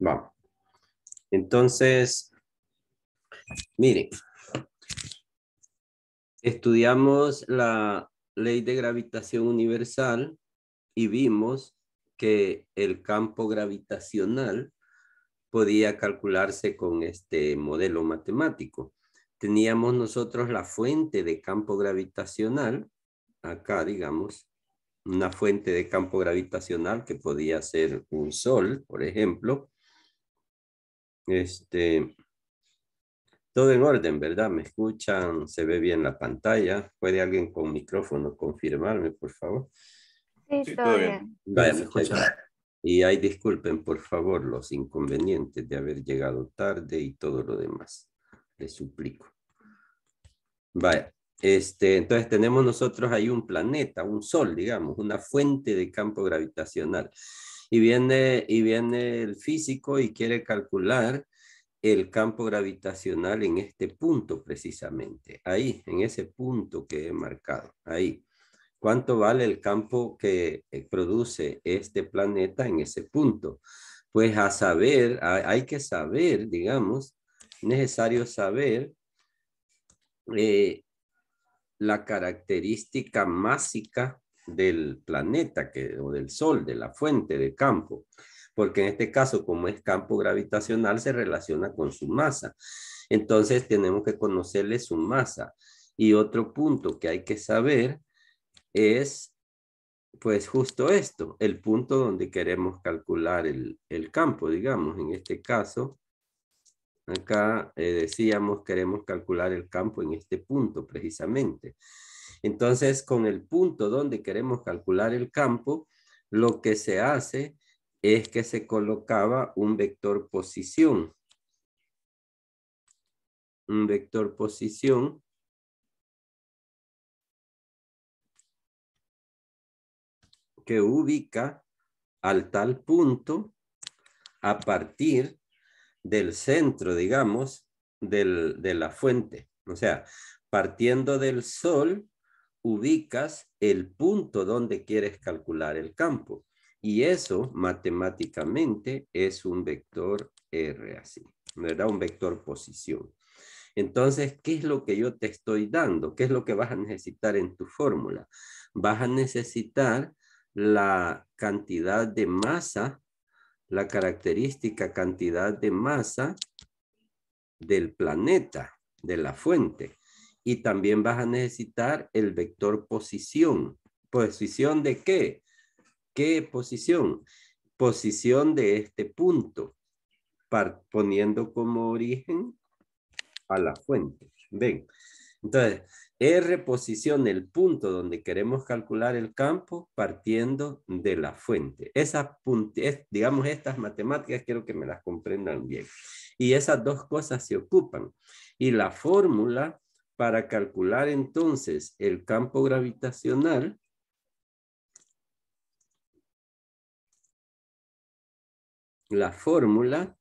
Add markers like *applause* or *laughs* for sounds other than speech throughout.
Vamos. Entonces, miren, estudiamos la ley de gravitación universal y vimos que el campo gravitacional podía calcularse con este modelo matemático. Teníamos nosotros la fuente de campo gravitacional, acá digamos, una fuente de campo gravitacional que podía ser un sol, por ejemplo, este, todo en orden, ¿verdad? ¿Me escuchan? ¿Se ve bien la pantalla? ¿Puede alguien con micrófono confirmarme, por favor? Sí, todo bien. Vaya, y ahí disculpen, por favor, los inconvenientes de haber llegado tarde y todo lo demás. Les suplico. Vaya, este, entonces tenemos nosotros ahí un planeta, un sol, digamos, una fuente de campo gravitacional. Y viene, y viene el físico y quiere calcular el campo gravitacional en este punto precisamente, ahí, en ese punto que he marcado, ahí. ¿Cuánto vale el campo que eh, produce este planeta en ese punto? Pues a saber, hay que saber, digamos, necesario saber eh, la característica másica del planeta que, o del Sol, de la fuente de campo, porque en este caso, como es campo gravitacional, se relaciona con su masa. Entonces tenemos que conocerle su masa. Y otro punto que hay que saber es, pues justo esto, el punto donde queremos calcular el, campo, digamos, en este caso, acá eh, decíamos queremos calcular el campo en este punto precisamente. Entonces, con el punto donde queremos calcular el campo, lo que se hace es que se colocaba un vector posición. Un vector posición. que ubica al tal punto a partir del centro, digamos, de la fuente. O sea, partiendo del sol, ubicas el punto donde quieres calcular el campo. Y eso matemáticamente es un vector R así, ¿verdad? Un vector posición. Entonces, ¿qué es lo que yo te estoy dando? ¿Qué es lo que vas a necesitar en tu fórmula? Vas a necesitar la cantidad de masa, la característica cantidad de masa del planeta, de la fuente y también vas a necesitar el vector posición. ¿Posición de qué? ¿Qué posición? Posición de este punto, poniendo como origen a la fuente. Ven, entonces, R posición el punto donde queremos calcular el campo partiendo de la fuente. Esas, digamos, estas matemáticas quiero que me las comprendan bien. Y esas dos cosas se ocupan. Y la fórmula para calcular entonces el campo gravitacional, la fórmula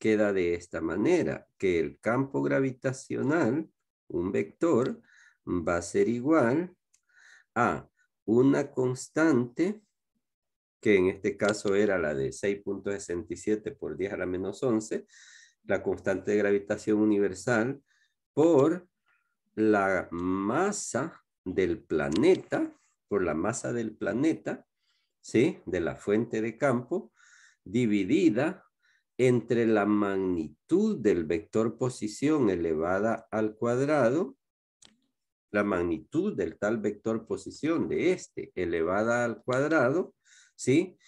queda de esta manera, que el campo gravitacional, un vector, va a ser igual a una constante, que en este caso era la de 6.67 por 10 a la menos 11, la constante de gravitación universal, por la masa del planeta, por la masa del planeta, ¿sí? De la fuente de campo, dividida entre la magnitud del vector posición elevada al cuadrado, la magnitud del tal vector posición de este elevada al cuadrado, ¿sí?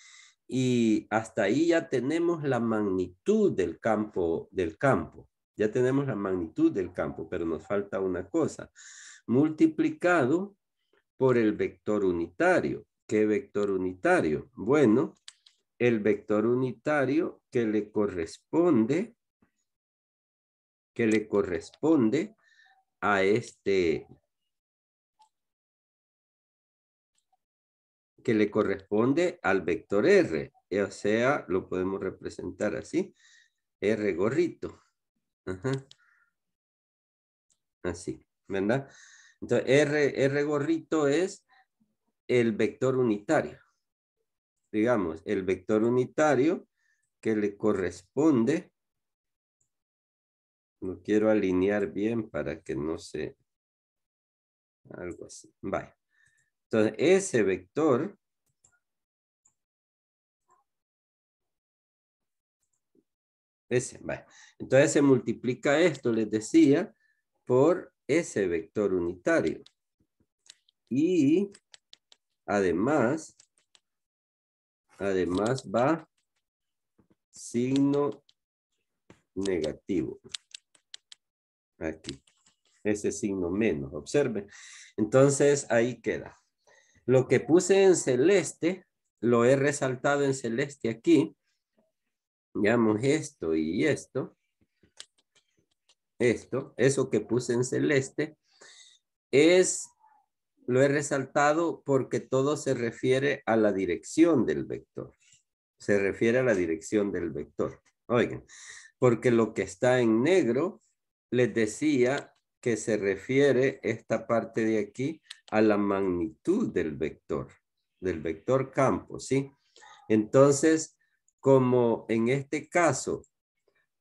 Y hasta ahí ya tenemos la magnitud del campo, del campo, ya tenemos la magnitud del campo, pero nos falta una cosa. Multiplicado por el vector unitario. ¿Qué vector unitario? Bueno, el vector unitario que le corresponde que le corresponde a este que le corresponde al vector R, o sea, lo podemos representar así, R gorrito. Ajá. Así, ¿verdad? Entonces, R, R gorrito es el vector unitario. Digamos, el vector unitario que le corresponde. Lo quiero alinear bien para que no se... Algo así. Vaya. Entonces, ese vector Entonces se multiplica esto, les decía, por ese vector unitario. Y además, además va signo negativo. Aquí, ese signo menos, observen. Entonces ahí queda. Lo que puse en celeste, lo he resaltado en celeste aquí, veamos esto y esto, esto, eso que puse en celeste, es, lo he resaltado porque todo se refiere a la dirección del vector. Se refiere a la dirección del vector. Oigan, porque lo que está en negro, les decía que se refiere esta parte de aquí a la magnitud del vector, del vector campo, ¿sí? Entonces, como en este caso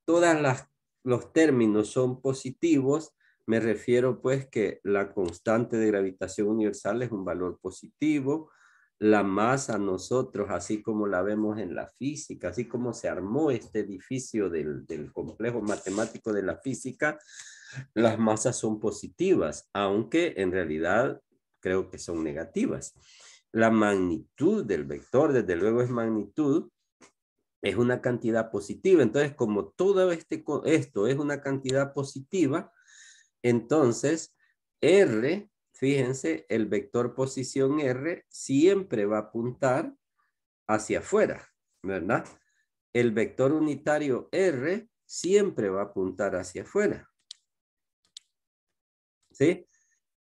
todos los términos son positivos, me refiero pues que la constante de gravitación universal es un valor positivo, la masa nosotros, así como la vemos en la física, así como se armó este edificio del, del complejo matemático de la física, las masas son positivas, aunque en realidad creo que son negativas. La magnitud del vector, desde luego es magnitud, es una cantidad positiva. Entonces, como todo este, esto es una cantidad positiva, entonces R, fíjense, el vector posición R siempre va a apuntar hacia afuera, ¿verdad? El vector unitario R siempre va a apuntar hacia afuera. ¿Sí?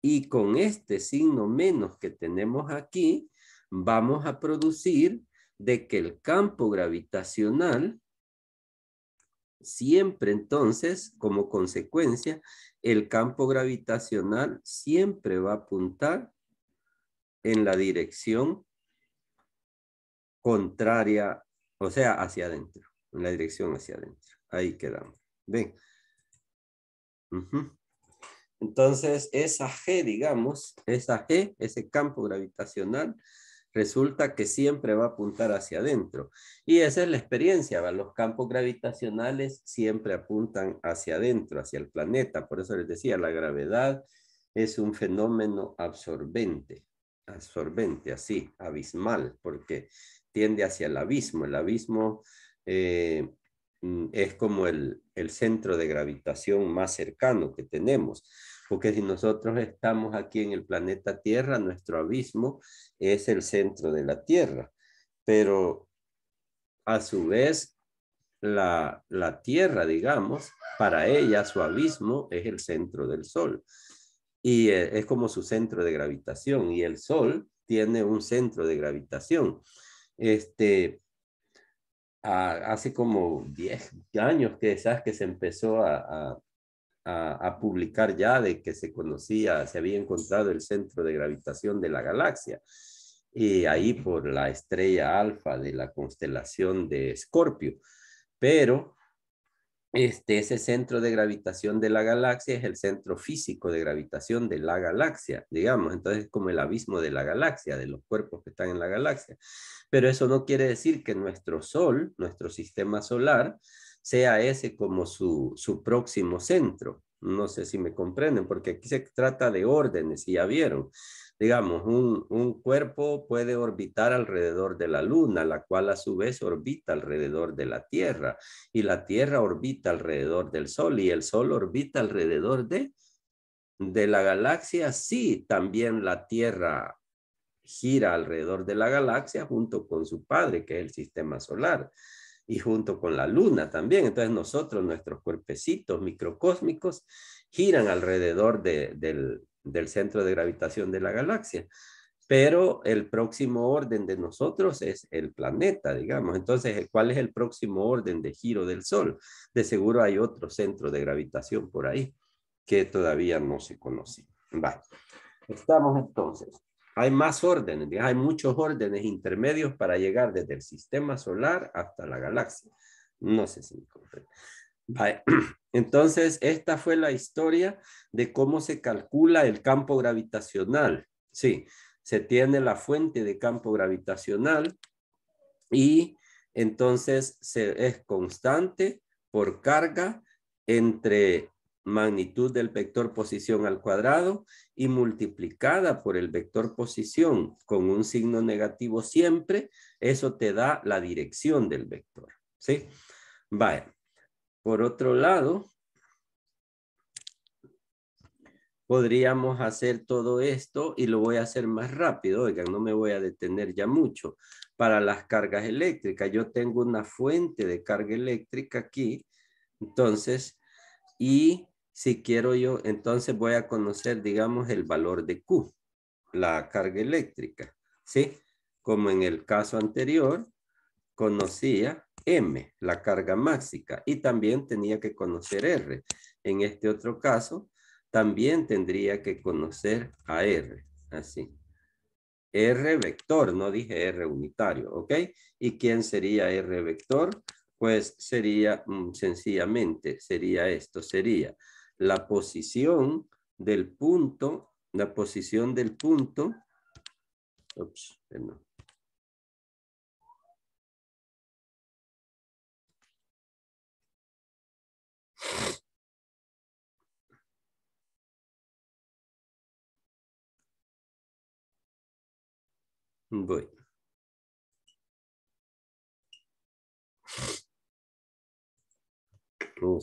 Y con este signo menos que tenemos aquí, vamos a producir de que el campo gravitacional siempre entonces, como consecuencia, el campo gravitacional siempre va a apuntar en la dirección contraria, o sea, hacia adentro, en la dirección hacia adentro. Ahí quedamos. Ven. Entonces, esa G, digamos, esa G, ese campo gravitacional, resulta que siempre va a apuntar hacia adentro. Y esa es la experiencia, los campos gravitacionales siempre apuntan hacia adentro, hacia el planeta. Por eso les decía, la gravedad es un fenómeno absorbente, absorbente, así, abismal, porque tiende hacia el abismo. El abismo eh, mm, es como el, el centro de gravitación más cercano que tenemos porque si nosotros estamos aquí en el planeta Tierra, nuestro abismo es el centro de la Tierra, pero a su vez la, la Tierra, digamos, para ella su abismo es el centro del Sol y eh, es como su centro de gravitación y el Sol tiene un centro de gravitación. Este, hace como 10 años sabes que se empezó a a, publicar ya de que se conocía, se había encontrado el centro de gravitación de la galaxia. Y ahí por la estrella alfa de la constelación de Escorpio. Pero este, ese centro de gravitación de la galaxia es el centro físico de gravitación de la galaxia, digamos, entonces es como el abismo de la galaxia, de los cuerpos que están en la galaxia. Pero eso no quiere decir que nuestro Sol, nuestro sistema solar, sea ese como su, próximo centro. No sé si me comprenden, porque aquí se trata de órdenes, y ya vieron. Digamos, un, cuerpo puede orbitar alrededor de la Luna, la cual a su vez orbita alrededor de la Tierra, y la Tierra orbita alrededor del Sol, y el Sol orbita alrededor de, de la galaxia. Sí, también la Tierra gira alrededor de la galaxia junto con su padre, que es el sistema solar y junto con la luna también. Entonces nosotros, nuestros cuerpecitos microcósmicos, giran alrededor del, centro de gravitación de la galaxia. Pero el próximo orden de nosotros es el planeta, digamos. Entonces, ¿cuál es el próximo orden de giro del Sol? De seguro hay otro centro de gravitación por ahí que todavía no se conoce. va Estamos entonces hay más órdenes, hay muchos órdenes intermedios para llegar desde el sistema solar hasta la galaxia. No sé si me compré. *clears throat* Entonces, esta fue la historia de cómo se calcula el campo gravitacional. Sí, se tiene la fuente de campo gravitacional y entonces se, es constante por carga entre magnitud del vector posición al cuadrado y multiplicada por el vector posición con un signo negativo siempre, eso te da la dirección del vector. ¿Sí? Vaya. Por otro lado, podríamos hacer todo esto y lo voy a hacer más rápido, oigan, no me voy a detener ya mucho. Para las cargas eléctricas, yo tengo una fuente de carga eléctrica aquí, entonces, y si quiero yo, entonces voy a conocer, digamos, el valor de Q, la carga eléctrica, ¿sí? Como en el caso anterior, conocía M, la carga máxica, y también tenía que conocer R. En este otro caso, también tendría que conocer a R, así. R vector, no dije R unitario, ¿ok? ¿Y quién sería R vector? Pues sería, mm, sencillamente, sería esto, sería la posición del punto, la posición del punto, eh, Voy. Oh,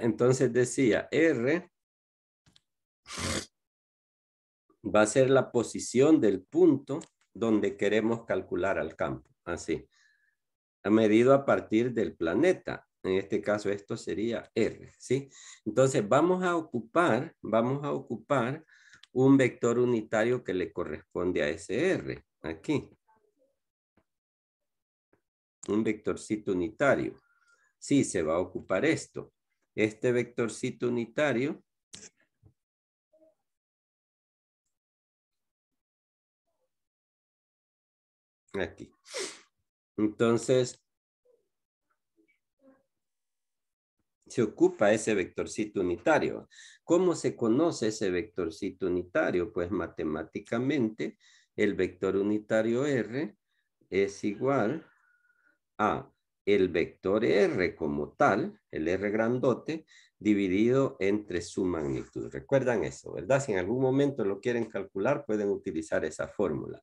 entonces decía R va a ser la posición del punto donde queremos calcular al campo, así. medido a partir del planeta. En este caso esto sería R, ¿sí? Entonces vamos a ocupar, vamos a ocupar un vector unitario que le corresponde a ese R, aquí. Un vectorcito unitario. Sí, se va a ocupar esto este vectorcito unitario aquí. Entonces, se ocupa ese vectorcito unitario. ¿Cómo se conoce ese vectorcito unitario? Pues matemáticamente, el vector unitario R es igual a el vector R como tal, el R grandote, dividido entre su magnitud. Recuerdan eso, ¿verdad? Si en algún momento lo quieren calcular, pueden utilizar esa fórmula.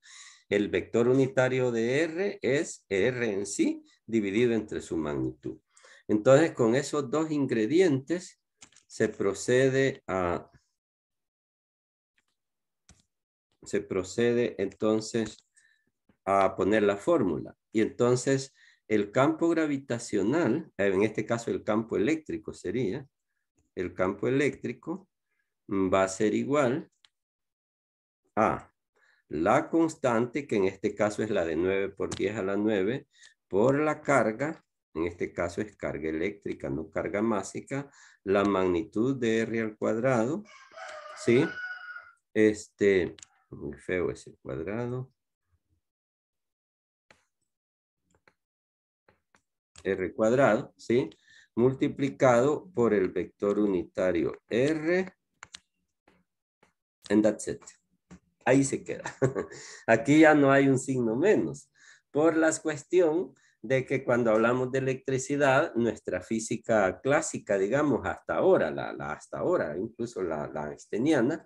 El vector unitario de R es R en sí dividido entre su magnitud. Entonces, con esos dos ingredientes se procede a... Se procede entonces a poner la fórmula. Y entonces el campo gravitacional, eh, en este caso el campo eléctrico sería, el campo eléctrico va a ser igual a la constante, que en este caso es la de 9 por 10 a la 9, por la carga, en este caso es carga eléctrica, no carga másica, la magnitud de R al cuadrado, ¿sí? Este, muy feo el cuadrado, r cuadrado, ¿sí? Multiplicado por el vector unitario r, and that's Ahí se queda. *laughs* Aquí ya no hay un signo menos, por la cuestión de que cuando hablamos de electricidad, nuestra física clásica, digamos, hasta ahora, la, hasta ahora, incluso la, la einsteiniana,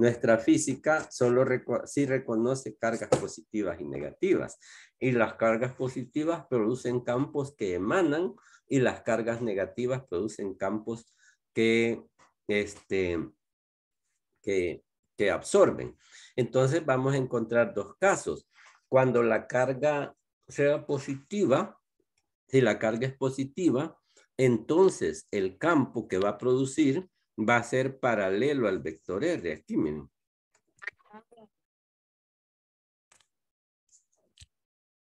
nuestra física solo sí reconoce cargas positivas y negativas. Y las cargas positivas producen campos que emanan y las cargas negativas producen campos que, este, que absorben. Entonces vamos a encontrar dos casos. Cuando la carga sea positiva, si la carga es positiva, entonces el campo que va a producir va a ser paralelo al vector R. Aquí, miren.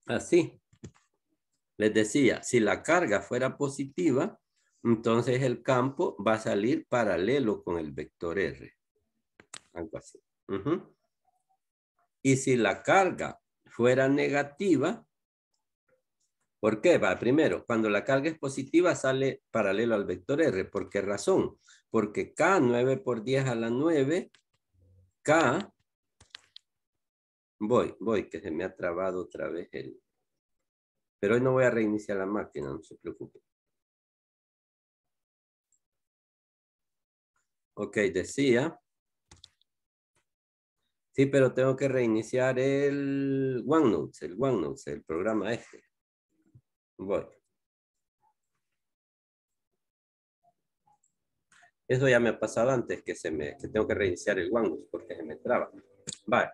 Así. Les decía, si la carga fuera positiva, entonces el campo va a salir paralelo con el vector R. Algo así. Y si la carga fuera negativa, ¿Por qué? Va, primero, cuando la carga es positiva sale paralelo al vector R. ¿Por qué razón? Porque K, 9 por 10 a la 9, K, voy, voy, que se me ha trabado otra vez el... Pero hoy no voy a reiniciar la máquina, no se preocupe. Ok, decía. Sí, pero tengo que reiniciar el OneNote, el OneNote, el programa este. Voy. Eso ya me ha pasado antes que se me que tengo que reiniciar el OneNote porque se me traba. Vale.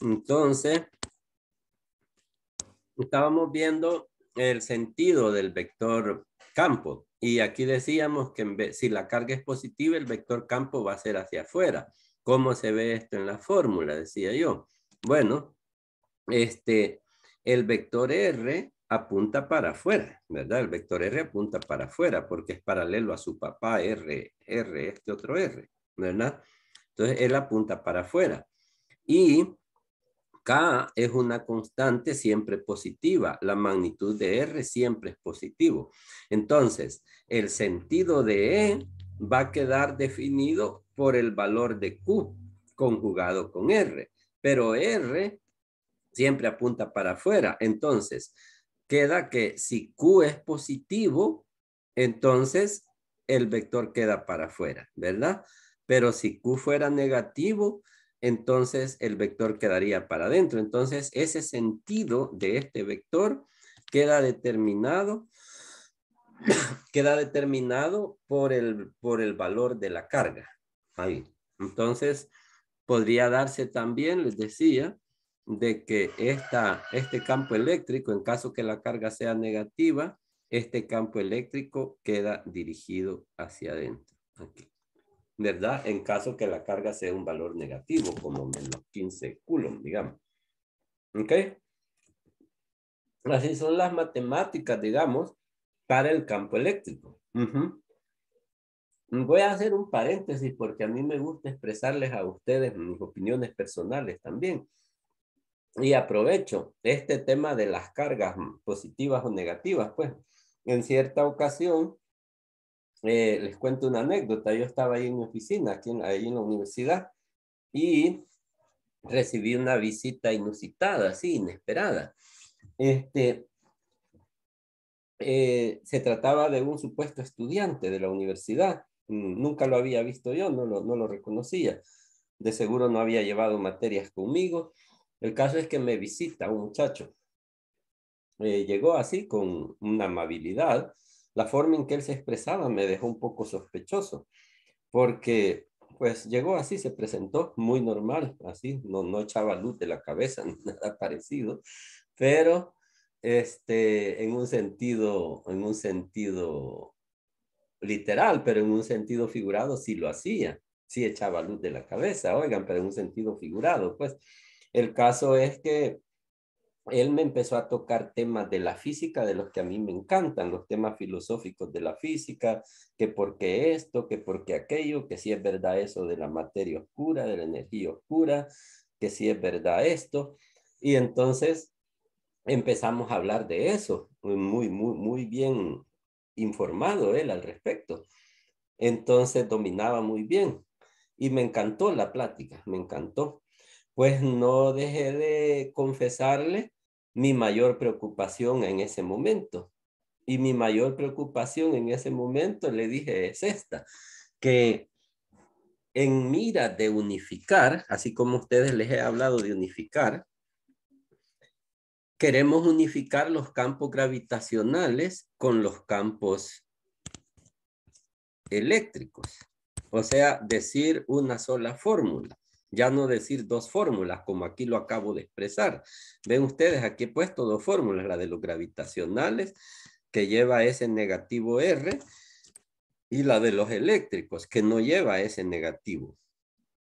Entonces, estábamos viendo el sentido del vector campo. Y aquí decíamos que si la carga es positiva, el vector campo va a ser hacia afuera. ¿Cómo se ve esto en la fórmula? Decía yo. Bueno, este, el vector R apunta para afuera, ¿verdad? El vector R apunta para afuera porque es paralelo a su papá R, R, este otro R, ¿verdad? Entonces él apunta para afuera. Y K es una constante siempre positiva, la magnitud de R siempre es positivo. Entonces, el sentido de E va a quedar definido por el valor de Q conjugado con R, pero R siempre apunta para afuera. Entonces, queda que si Q es positivo, entonces el vector queda para afuera, ¿verdad? Pero si Q fuera negativo, entonces el vector quedaría para adentro. Entonces, ese sentido de este vector queda determinado *coughs* queda determinado por el, por el valor de la carga. Ahí. Entonces, podría darse también, les decía, de que esta, este campo eléctrico, en caso que la carga sea negativa, este campo eléctrico queda dirigido hacia adentro. ¿Verdad? En caso que la carga sea un valor negativo, como menos 15 coulomb, digamos. ¿Ok? Así son las matemáticas, digamos, para el campo eléctrico. Voy a hacer un paréntesis porque a mí me gusta expresarles a ustedes mis opiniones personales también y aprovecho este tema de las cargas positivas o negativas, pues en cierta ocasión, eh, les cuento una anécdota, yo estaba ahí en mi oficina, aquí en, ahí en la universidad, y recibí una visita inusitada, así, inesperada. Este, eh, se trataba de un supuesto estudiante de la universidad, mm, nunca lo había visto yo, no lo, no lo reconocía, de seguro no había llevado materias conmigo, el caso es que me visita un muchacho. Eh, llegó así con una amabilidad. La forma en que él se expresaba me dejó un poco sospechoso, porque pues llegó así, se presentó muy normal, así, no, no echaba luz de la cabeza, *laughs* nada parecido, pero este, en un sentido, en un sentido literal, pero en un sentido figurado sí lo hacía, sí echaba luz de la cabeza, oigan, pero en un sentido figurado, pues. El caso es que él me empezó a tocar temas de la física, de los que a mí me encantan, los temas filosóficos de la física, que por qué esto, que por qué aquello, que si es verdad eso de la materia oscura, de la energía oscura, que si es verdad esto. Y entonces empezamos a hablar de eso, muy, muy, muy bien informado él al respecto. Entonces dominaba muy bien y me encantó la plática, me encantó pues no dejé de confesarle mi mayor preocupación en ese momento. Y mi mayor preocupación en ese momento, le dije, es esta, que en mira de unificar, así como ustedes les he hablado de unificar, queremos unificar los campos gravitacionales con los campos eléctricos. O sea, decir una sola fórmula. Ya no decir dos fórmulas, como aquí lo acabo de expresar. Ven ustedes, aquí he puesto dos fórmulas, la de los gravitacionales, que lleva ese negativo R, y la de los eléctricos, que no lleva ese negativo.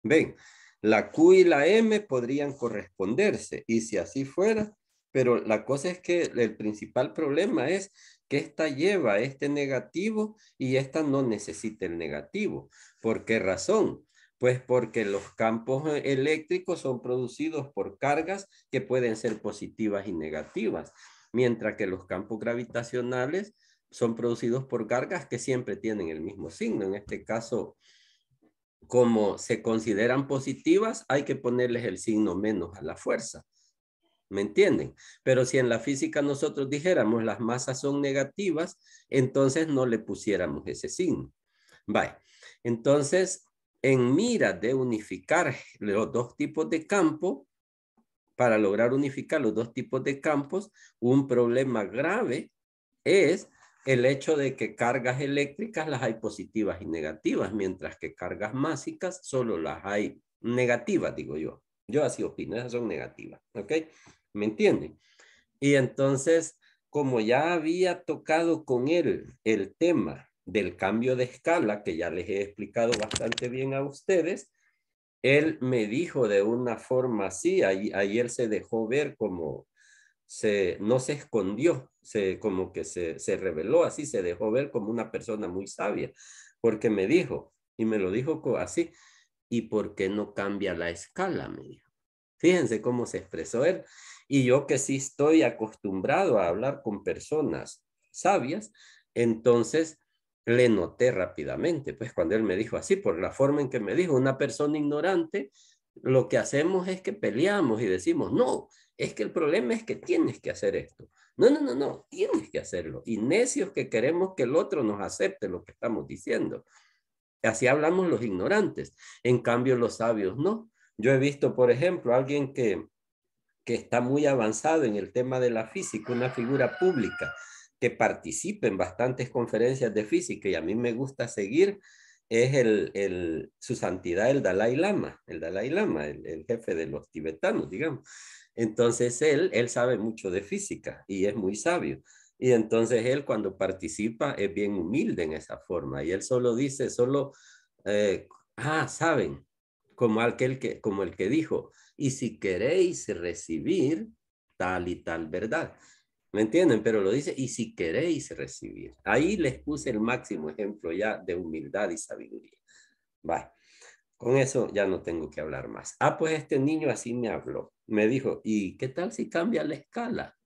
Ven, la Q y la M podrían corresponderse, y si así fuera, pero la cosa es que el principal problema es que esta lleva este negativo y esta no necesita el negativo. ¿Por qué razón? Pues porque los campos eléctricos son producidos por cargas que pueden ser positivas y negativas, mientras que los campos gravitacionales son producidos por cargas que siempre tienen el mismo signo. En este caso, como se consideran positivas, hay que ponerles el signo menos a la fuerza. ¿Me entienden? Pero si en la física nosotros dijéramos las masas son negativas, entonces no le pusiéramos ese signo. Vale. Entonces, en mira de unificar los dos tipos de campo, para lograr unificar los dos tipos de campos, un problema grave es el hecho de que cargas eléctricas las hay positivas y negativas, mientras que cargas másicas solo las hay negativas, digo yo. Yo así opino, esas son negativas, ¿ok? ¿Me entienden? Y entonces, como ya había tocado con él el tema del cambio de escala, que ya les he explicado bastante bien a ustedes, él me dijo de una forma así, ahí ayer se dejó ver como se, no se escondió, se, como que se, se reveló así, se dejó ver como una persona muy sabia, porque me dijo, y me lo dijo así, ¿y por qué no cambia la escala? Me dijo. Fíjense cómo se expresó él. Y yo que sí estoy acostumbrado a hablar con personas sabias, entonces le noté rápidamente, pues cuando él me dijo así, por la forma en que me dijo, una persona ignorante, lo que hacemos es que peleamos y decimos, no, es que el problema es que tienes que hacer esto. No, no, no, no, tienes que hacerlo. Y necios que queremos que el otro nos acepte lo que estamos diciendo. Así hablamos los ignorantes. En cambio, los sabios no. Yo he visto, por ejemplo, alguien que, que está muy avanzado en el tema de la física, una figura pública, que participe en bastantes conferencias de física y a mí me gusta seguir es el, el su santidad el Dalai Lama, el Dalai Lama, el, jefe de los tibetanos, digamos. Entonces él, él sabe mucho de física y es muy sabio. Y entonces él cuando participa es bien humilde en esa forma y él solo dice, solo, eh, ah, saben, como, aquel que, como el que dijo, y si queréis recibir tal y tal verdad. ¿Me entienden? Pero lo dice, y si queréis recibir. Ahí les puse el máximo ejemplo ya de humildad y sabiduría. Vale. Con eso ya no tengo que hablar más. Ah, pues este niño así me habló. Me dijo, ¿y qué tal si cambia la escala?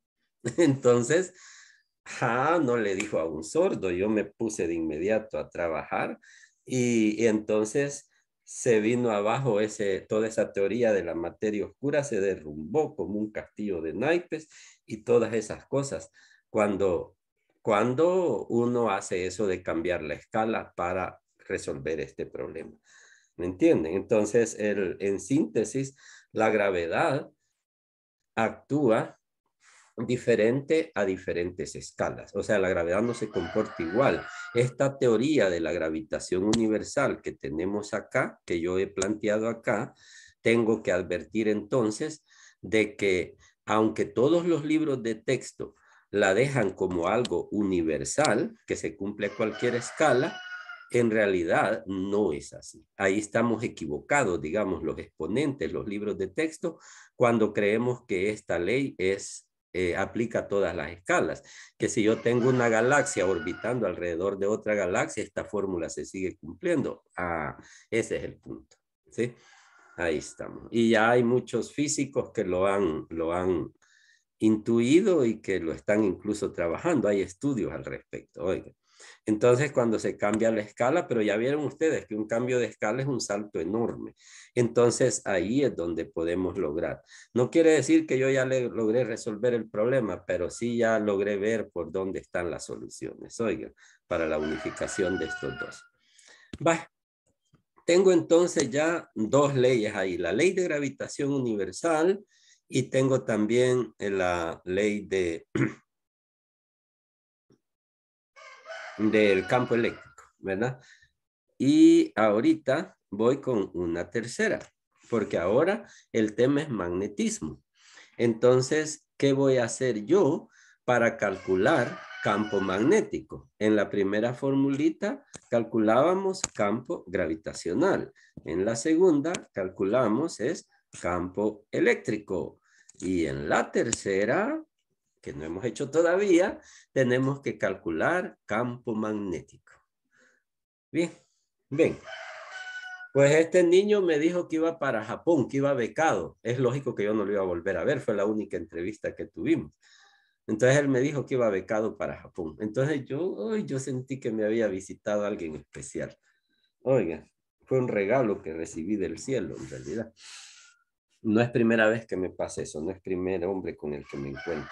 *laughs* Entonces, ah, no le dijo a un sordo. Yo me puse de inmediato a trabajar y, entonces se vino abajo ese, toda esa teoría de la materia oscura, se derrumbó como un castillo de naipes y todas esas cosas. Cuando, cuando uno hace eso de cambiar la escala para resolver este problema. ¿Me entienden? Entonces, en síntesis, la gravedad actúa diferente a diferentes escalas. O sea, la gravedad no se comporta igual. Esta teoría de la gravitación universal que tenemos acá, que yo he planteado acá, tengo que advertir entonces de que aunque todos los libros de texto la dejan como algo universal, que se cumple a cualquier escala, en realidad no es así. Ahí estamos equivocados, digamos, los exponentes, los libros de texto, cuando creemos que esta ley es eh, aplica a todas las escalas. Que si yo tengo una galaxia orbitando alrededor de otra galaxia, esta fórmula se sigue cumpliendo. Ah, ese es el punto. ¿sí? Ahí estamos. Y ya hay muchos físicos que lo han, lo han intuido y que lo están incluso trabajando. Hay estudios al respecto. Oiga. Entonces, cuando se cambia la escala, pero ya vieron ustedes que un cambio de escala es un salto enorme. Entonces, ahí es donde podemos lograr. No quiere decir que yo ya le, logré resolver el problema, pero sí ya logré ver por dónde están las soluciones, oiga, para la unificación de estos dos. Bye. Tengo entonces ya dos leyes ahí, la ley de gravitación universal y tengo también eh, la ley de *clears throat* del campo eléctrico, ¿verdad? Y ahorita voy con una tercera, porque ahora el tema es magnetismo. Entonces, ¿qué voy a hacer yo para calcular campo magnético. En la primera formulita calculábamos campo gravitacional. En la segunda calculamos es campo eléctrico. Y en la tercera, que no hemos hecho todavía, tenemos que calcular campo magnético. Bien, bien. Pues este niño me dijo que iba para Japón, que iba becado. Es lógico que yo no lo iba a volver a ver, fue la única entrevista que tuvimos. Entonces él me dijo que iba becado para Japón. Entonces yo, yo sentí que me había visitado alguien especial. Oiga, fue un regalo que recibí del cielo en realidad. No es primera vez que me pasa eso, no es primer hombre con el que me encuentro.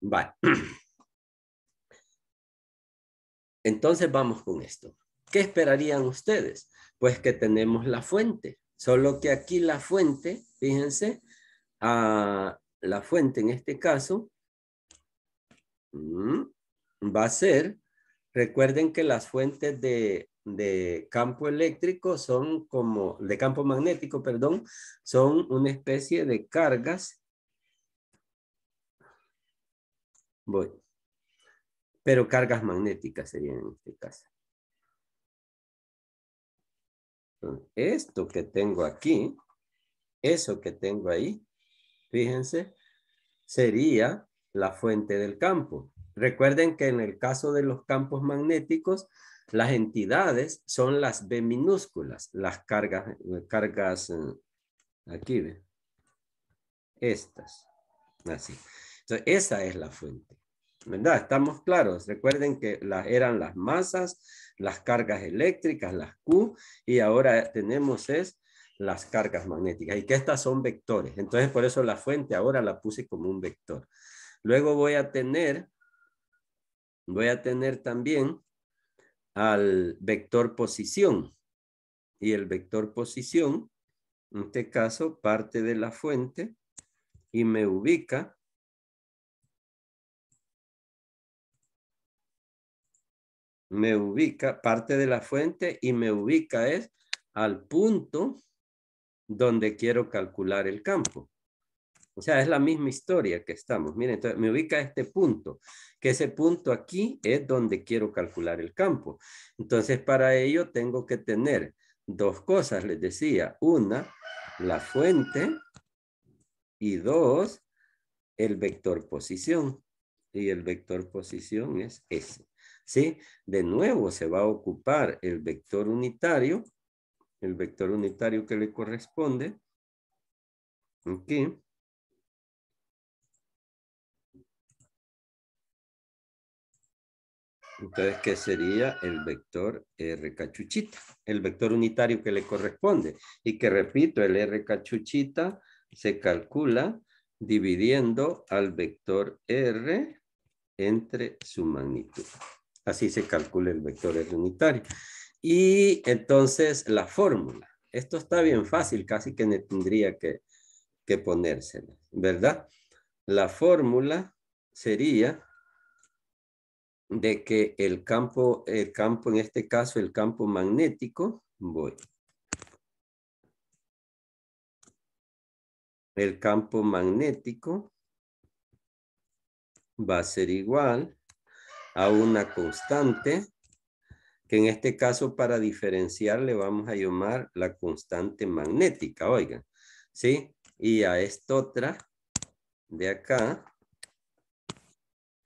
Vale. *clears throat* Entonces vamos con esto. ¿Qué esperarían ustedes? Pues que tenemos la fuente, solo que aquí la fuente, fíjense, a ah, la fuente en este caso va a ser, recuerden que las fuentes de, campo eléctrico son como, de campo magnético, perdón, son una especie de cargas. Voy. Pero cargas magnéticas serían en este caso. Esto que tengo aquí, eso que tengo ahí, fíjense, sería la fuente del campo. Recuerden que en el caso de los campos magnéticos, las entidades son las B minúsculas, las cargas, cargas eh, aquí, estas, así. Entonces, esa es la fuente, ¿verdad? Estamos claros. Recuerden que las, eran las masas, las cargas eléctricas, las Q, y ahora tenemos es las cargas magnéticas, y que estas son vectores. Entonces, por eso la fuente ahora la puse como un vector. Luego voy a tener, voy a tener también al vector posición. Y el vector posición, en este caso, parte de la fuente y me ubica me ubica, parte de la fuente y me ubica es al punto donde quiero calcular el campo. O sea, es la misma historia que estamos. Miren, entonces me ubica este punto, que ese punto aquí es donde quiero calcular el campo. Entonces, para ello tengo que tener dos cosas, les decía. Una, la fuente. Y dos, el vector posición. Y el vector posición es ese. ¿Sí? De nuevo se va a ocupar el vector unitario, el vector unitario que le corresponde. Entonces, ¿qué sería el vector R cachuchita? El vector unitario que le corresponde. Y que repito, el R cachuchita se calcula dividiendo al vector R entre su magnitud. Así se calcula el vector R unitario. Y entonces la fórmula. Esto está bien fácil, casi que no tendría que, que ponérsela, ¿verdad? La fórmula sería de que el campo, el campo, en este caso, el campo magnético, voy. El campo magnético va a ser igual a una constante, que en este caso para diferenciar le vamos a llamar la constante magnética, oigan, ¿sí? Y a esta otra de acá,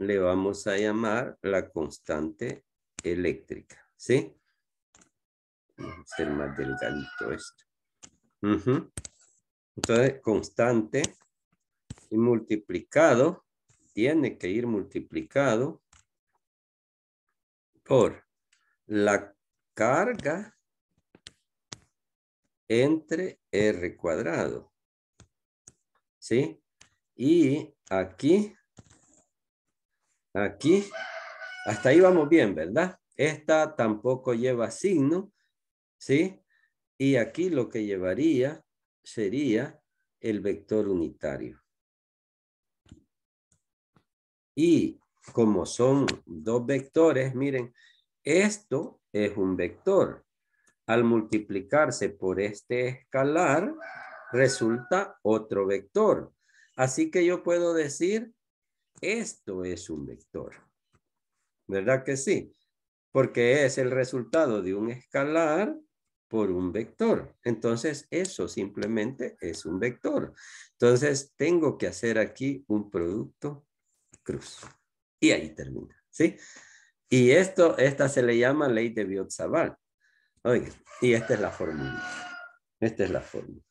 le vamos a llamar la constante eléctrica, ¿sí? Vamos a hacer más delgadito esto. Entonces, constante y multiplicado, tiene que ir multiplicado por la carga entre R cuadrado. ¿Sí? Y aquí Aquí, hasta ahí vamos bien, ¿verdad? Esta tampoco lleva signo, ¿sí? Y aquí lo que llevaría sería el vector unitario. Y como son dos vectores, miren, esto es un vector. Al multiplicarse por este escalar, resulta otro vector. Así que yo puedo decir esto es un vector. ¿Verdad que sí? Porque es el resultado de un escalar por un vector. Entonces, eso simplemente es un vector. Entonces, tengo que hacer aquí un producto cruz. Y ahí termina, ¿sí? Y esto, esta se le llama ley de Biot-Savart. Oigan, y esta es la fórmula. Esta es la fórmula.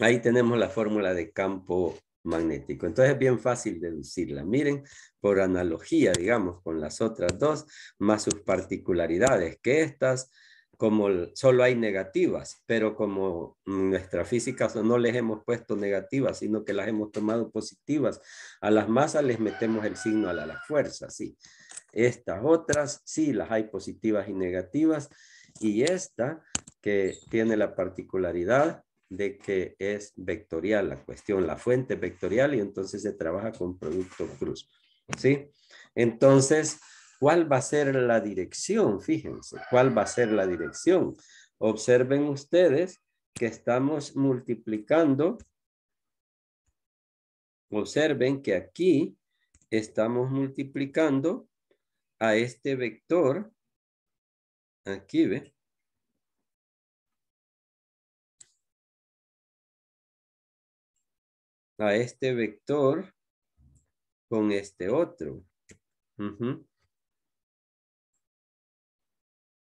Ahí tenemos la fórmula de campo magnético. Entonces es bien fácil deducirla. Miren, por analogía, digamos, con las otras dos, más sus particularidades, que estas, como solo hay negativas, pero como nuestra física no les hemos puesto negativas, sino que las hemos tomado positivas, a las masas les metemos el signo a la, fuerza, sí. Estas otras, sí, las hay positivas y negativas, y esta que tiene la particularidad de que es vectorial la cuestión, la fuente vectorial y entonces se trabaja con producto cruz. ¿Sí? Entonces, ¿cuál va a ser la dirección? Fíjense, ¿cuál va a ser la dirección? Observen ustedes que estamos multiplicando. Observen que aquí estamos multiplicando a este vector. Aquí, ¿ve? este vector con este otro.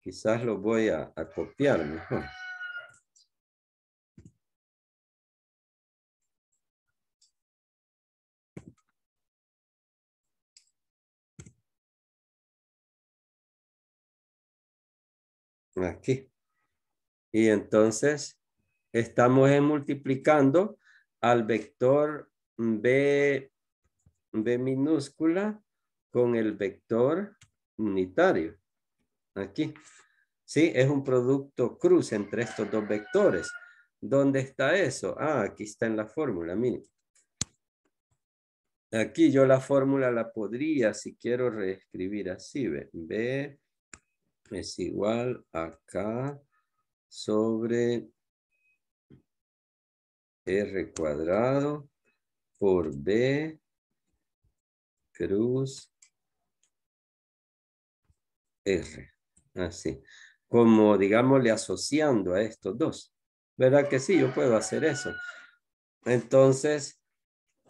Quizás lo voy a, a copiar mejor. Aquí. Y entonces estamos multiplicando al vector B, B minúscula con el vector unitario. Aquí. Sí, es un producto cruz entre estos dos vectores. ¿Dónde está eso? Ah, aquí está en la fórmula, miren. Aquí yo la fórmula la podría, si quiero reescribir así, B, B es igual a K sobre R cuadrado por B cruz R. Así. Como, digámosle, asociando a estos dos. ¿Verdad que sí? Yo puedo hacer eso. Entonces,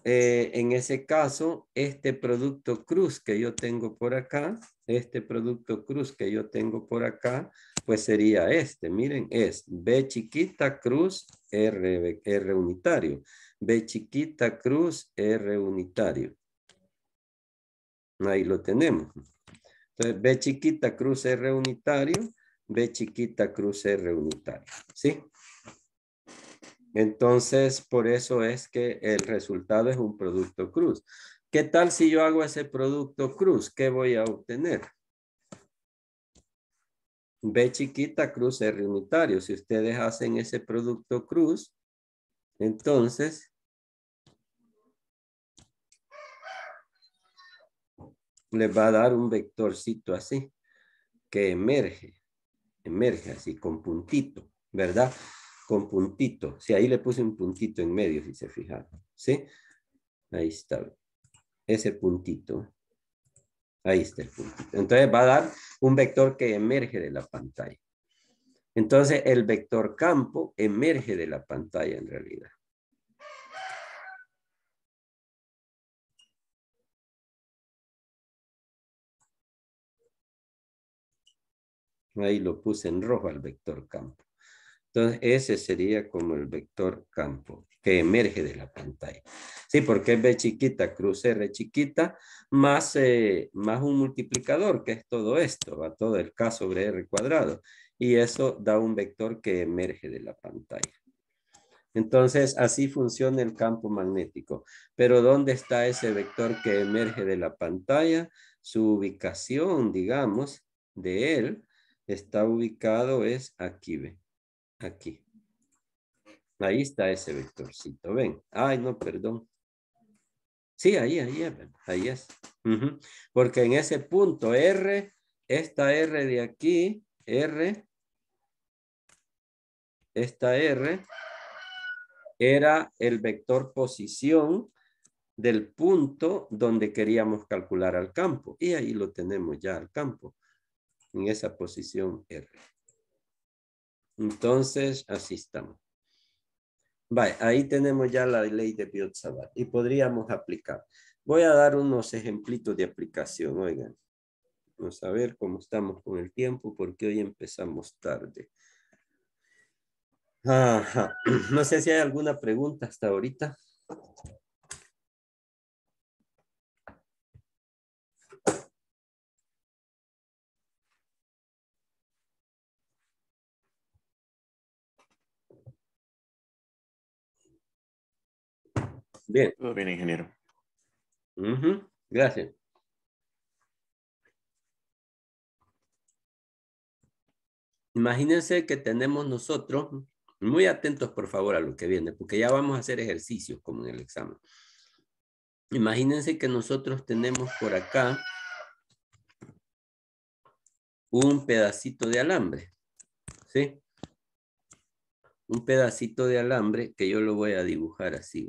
eh, en ese caso, este producto cruz que yo tengo por acá, este producto cruz que yo tengo por acá, pues sería este. Miren, es B chiquita cruz R, R unitario. B chiquita cruz R unitario. Ahí lo tenemos. Entonces, B chiquita cruz R unitario, B chiquita cruz R unitario. ¿Sí? Entonces, por eso es que el resultado es un producto cruz. ¿Qué tal si yo hago ese producto cruz? ¿Qué voy a obtener? B chiquita cruz R unitario. Si ustedes hacen ese producto cruz, entonces les va a dar un vectorcito así que emerge, emerge así con puntito, ¿verdad? Con puntito. Si ahí le puse un puntito en medio, si se fijaron, ¿sí? Ahí está ese puntito. Ahí está el puntito. Entonces va a dar un vector que emerge de la pantalla. Entonces el vector campo emerge de la pantalla en realidad. Ahí lo puse en rojo al vector campo. Entonces, ese sería como el vector campo que emerge de la pantalla. Sí, porque es B chiquita, cruz R chiquita, más, eh, más un multiplicador, que es todo esto, va todo el K sobre R cuadrado. Y eso da un vector que emerge de la pantalla. Entonces, así funciona el campo magnético. Pero ¿dónde está ese vector que emerge de la pantalla? Su ubicación, digamos, de él está ubicado es aquí, B. Aquí. Ahí está ese vectorcito, ven. Ay, no, perdón. Sí, ahí, ahí, ahí es. Porque en ese punto R, esta R de aquí, R, esta R, era el vector posición del punto donde queríamos calcular al campo. Y ahí lo tenemos ya al campo, en esa posición R. Entonces, así estamos. Vale, ahí tenemos ya la ley de biot y podríamos aplicar. Voy a dar unos ejemplitos de aplicación, oigan. Vamos a ver cómo estamos con el tiempo, porque hoy empezamos tarde. *clears throat* No sé si hay alguna pregunta hasta ahorita. Bien. Todo bien, ingeniero. Gracias. Imagínense que tenemos nosotros, muy atentos por favor a lo que viene, porque ya vamos a hacer ejercicios como en el examen. Imagínense que nosotros tenemos por acá un pedacito de alambre, ¿sí? Un pedacito de alambre que yo lo voy a dibujar así.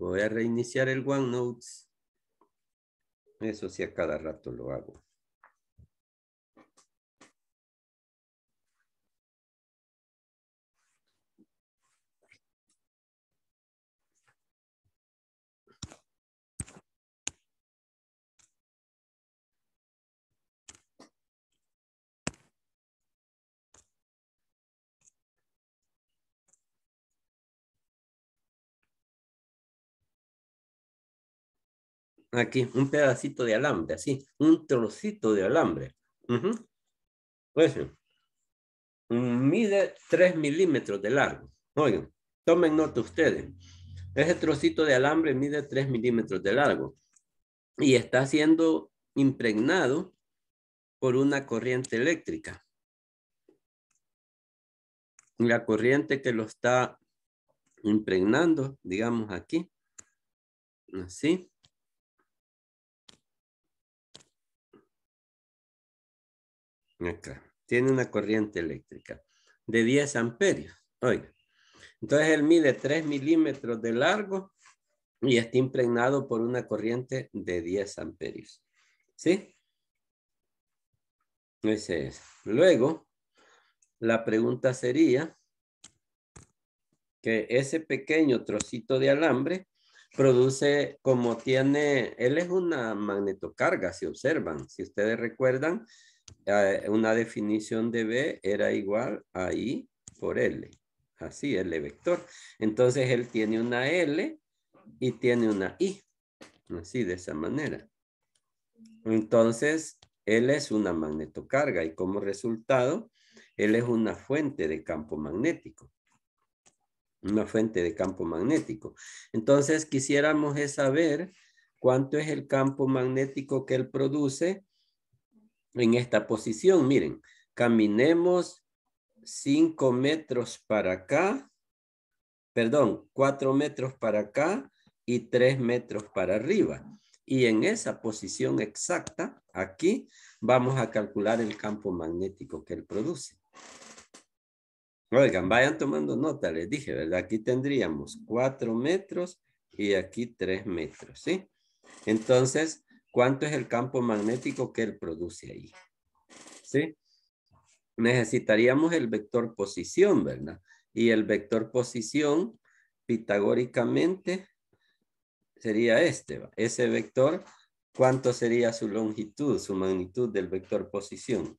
Voy a reiniciar el OneNote, Eso sí, a cada rato lo hago. aquí, un pedacito de alambre, así, un trocito de alambre. Pues, mide 3 milímetros de largo. Oigan, tomen nota ustedes. Ese trocito de alambre mide 3 milímetros de largo y está siendo impregnado por una corriente eléctrica. La corriente que lo está impregnando, digamos aquí, así, Acá. Tiene una corriente eléctrica de 10 amperios. Oiga. Entonces él mide 3 milímetros de largo y está impregnado por una corriente de 10 amperios. ¿Sí? Ese es. Luego, la pregunta sería que ese pequeño trocito de alambre produce como tiene, él es una magnetocarga, si observan, si ustedes recuerdan, eh, una definición de B era igual a I por L. Así, L vector. Entonces él tiene una L y tiene una I. Así, de esa manera. Entonces, él es una magnetocarga y como resultado, él es una fuente de campo magnético. Una fuente de campo magnético. Entonces, quisiéramos saber cuánto es el campo magnético que él produce en esta posición, miren, caminemos cinco metros para acá, perdón, cuatro metros para acá y tres metros para arriba. Y en esa posición exacta, aquí, vamos a calcular el campo magnético que él produce. Oigan, vayan tomando nota, les dije, ¿verdad? Aquí tendríamos cuatro metros y aquí tres metros, ¿sí? Entonces, cuánto es el campo magnético que él produce ahí. ¿Sí? Necesitaríamos el vector posición, ¿verdad? Y el vector posición, pitagóricamente, sería este. Ese vector, ¿cuánto sería su longitud, su magnitud del vector posición?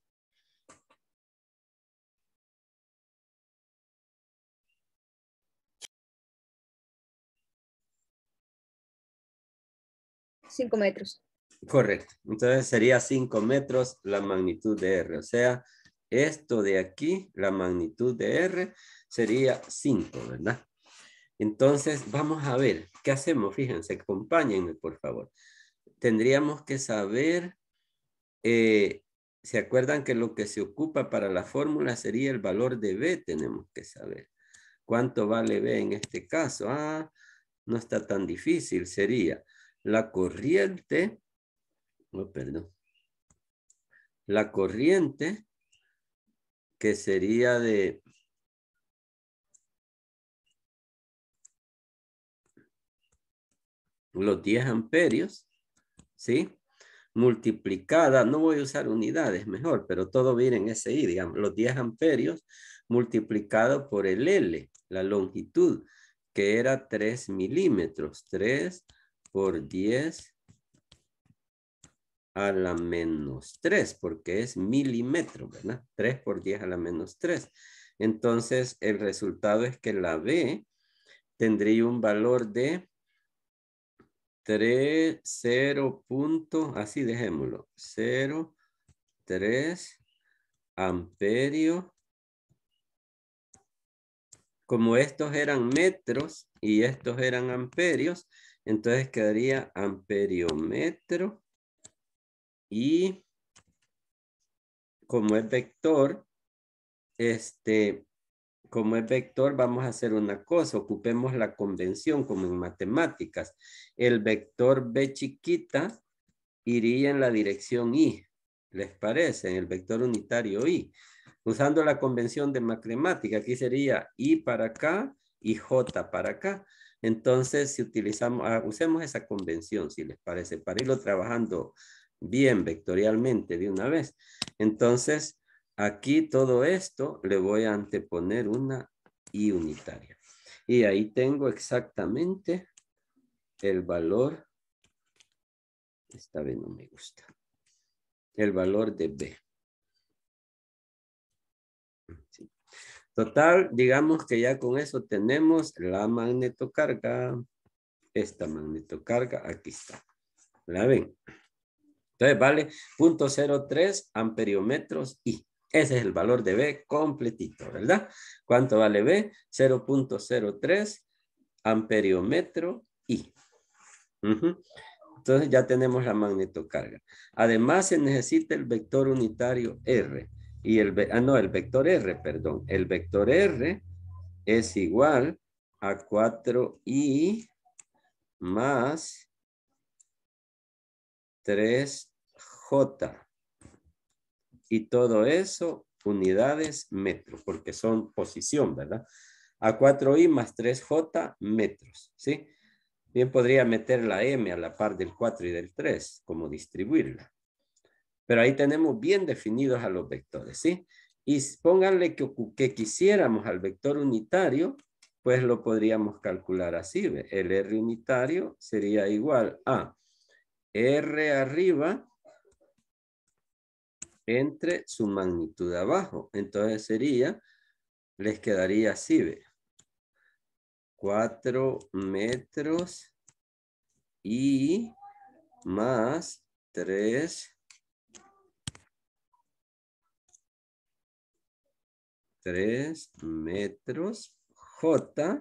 Cinco metros. Correcto. Entonces sería 5 metros la magnitud de R. O sea, esto de aquí, la magnitud de R, sería 5, ¿verdad? Entonces, vamos a ver, ¿qué hacemos? Fíjense, acompáñenme, por favor. Tendríamos que saber, eh, ¿se acuerdan que lo que se ocupa para la fórmula sería el valor de B? Tenemos que saber. ¿Cuánto vale B en este caso? Ah, no está tan difícil, sería la corriente perdón, la corriente que sería de los 10 amperios, ¿sí? Multiplicada, no voy a usar unidades mejor, pero todo viene en I, digamos, los 10 amperios multiplicado por el L, la longitud, que era 3 milímetros, 3 por 10 a la menos 3, porque es milímetro, ¿verdad? 3 por 10 a la menos 3. Entonces, el resultado es que la B tendría un valor de 3, 0 punto, así dejémoslo, 0, 3 amperio. Como estos eran metros y estos eran amperios, entonces quedaría amperio metro, y como es vector, este, como el vector, vamos a hacer una cosa, ocupemos la convención como en matemáticas. El vector B chiquita iría en la dirección Y, ¿les parece? En el vector unitario Y. Usando la convención de matemática, aquí sería I para acá y J para acá. Entonces, si utilizamos, ah, usemos esa convención, si les parece, para irlo trabajando bien vectorialmente de una vez. Entonces, aquí todo esto le voy a anteponer una I unitaria. Y ahí tengo exactamente el valor, esta vez no me gusta, el valor de B. Total, digamos que ya con eso tenemos la magnetocarga. Esta magnetocarga, aquí está. ¿La ven? Entonces vale 0.03 amperiómetros I. Ese es el valor de B completito, ¿verdad? ¿Cuánto vale B? 0.03 amperiómetro I. Entonces ya tenemos la magnetocarga. Además se necesita el vector unitario R. Y el, ah, no, el vector R, perdón. El vector R es igual a 4i más 3 y todo eso, unidades metro, porque son posición, ¿verdad? A4i más 3j metros, ¿sí? Bien podría meter la m a la par del 4 y del 3, como distribuirla. Pero ahí tenemos bien definidos a los vectores, ¿sí? Y pónganle que, quisiéramos al vector unitario, pues lo podríamos calcular así. El R unitario sería igual a R arriba entre su magnitud abajo. Entonces sería, les quedaría así, ve. 4 metros y más 3 3 metros J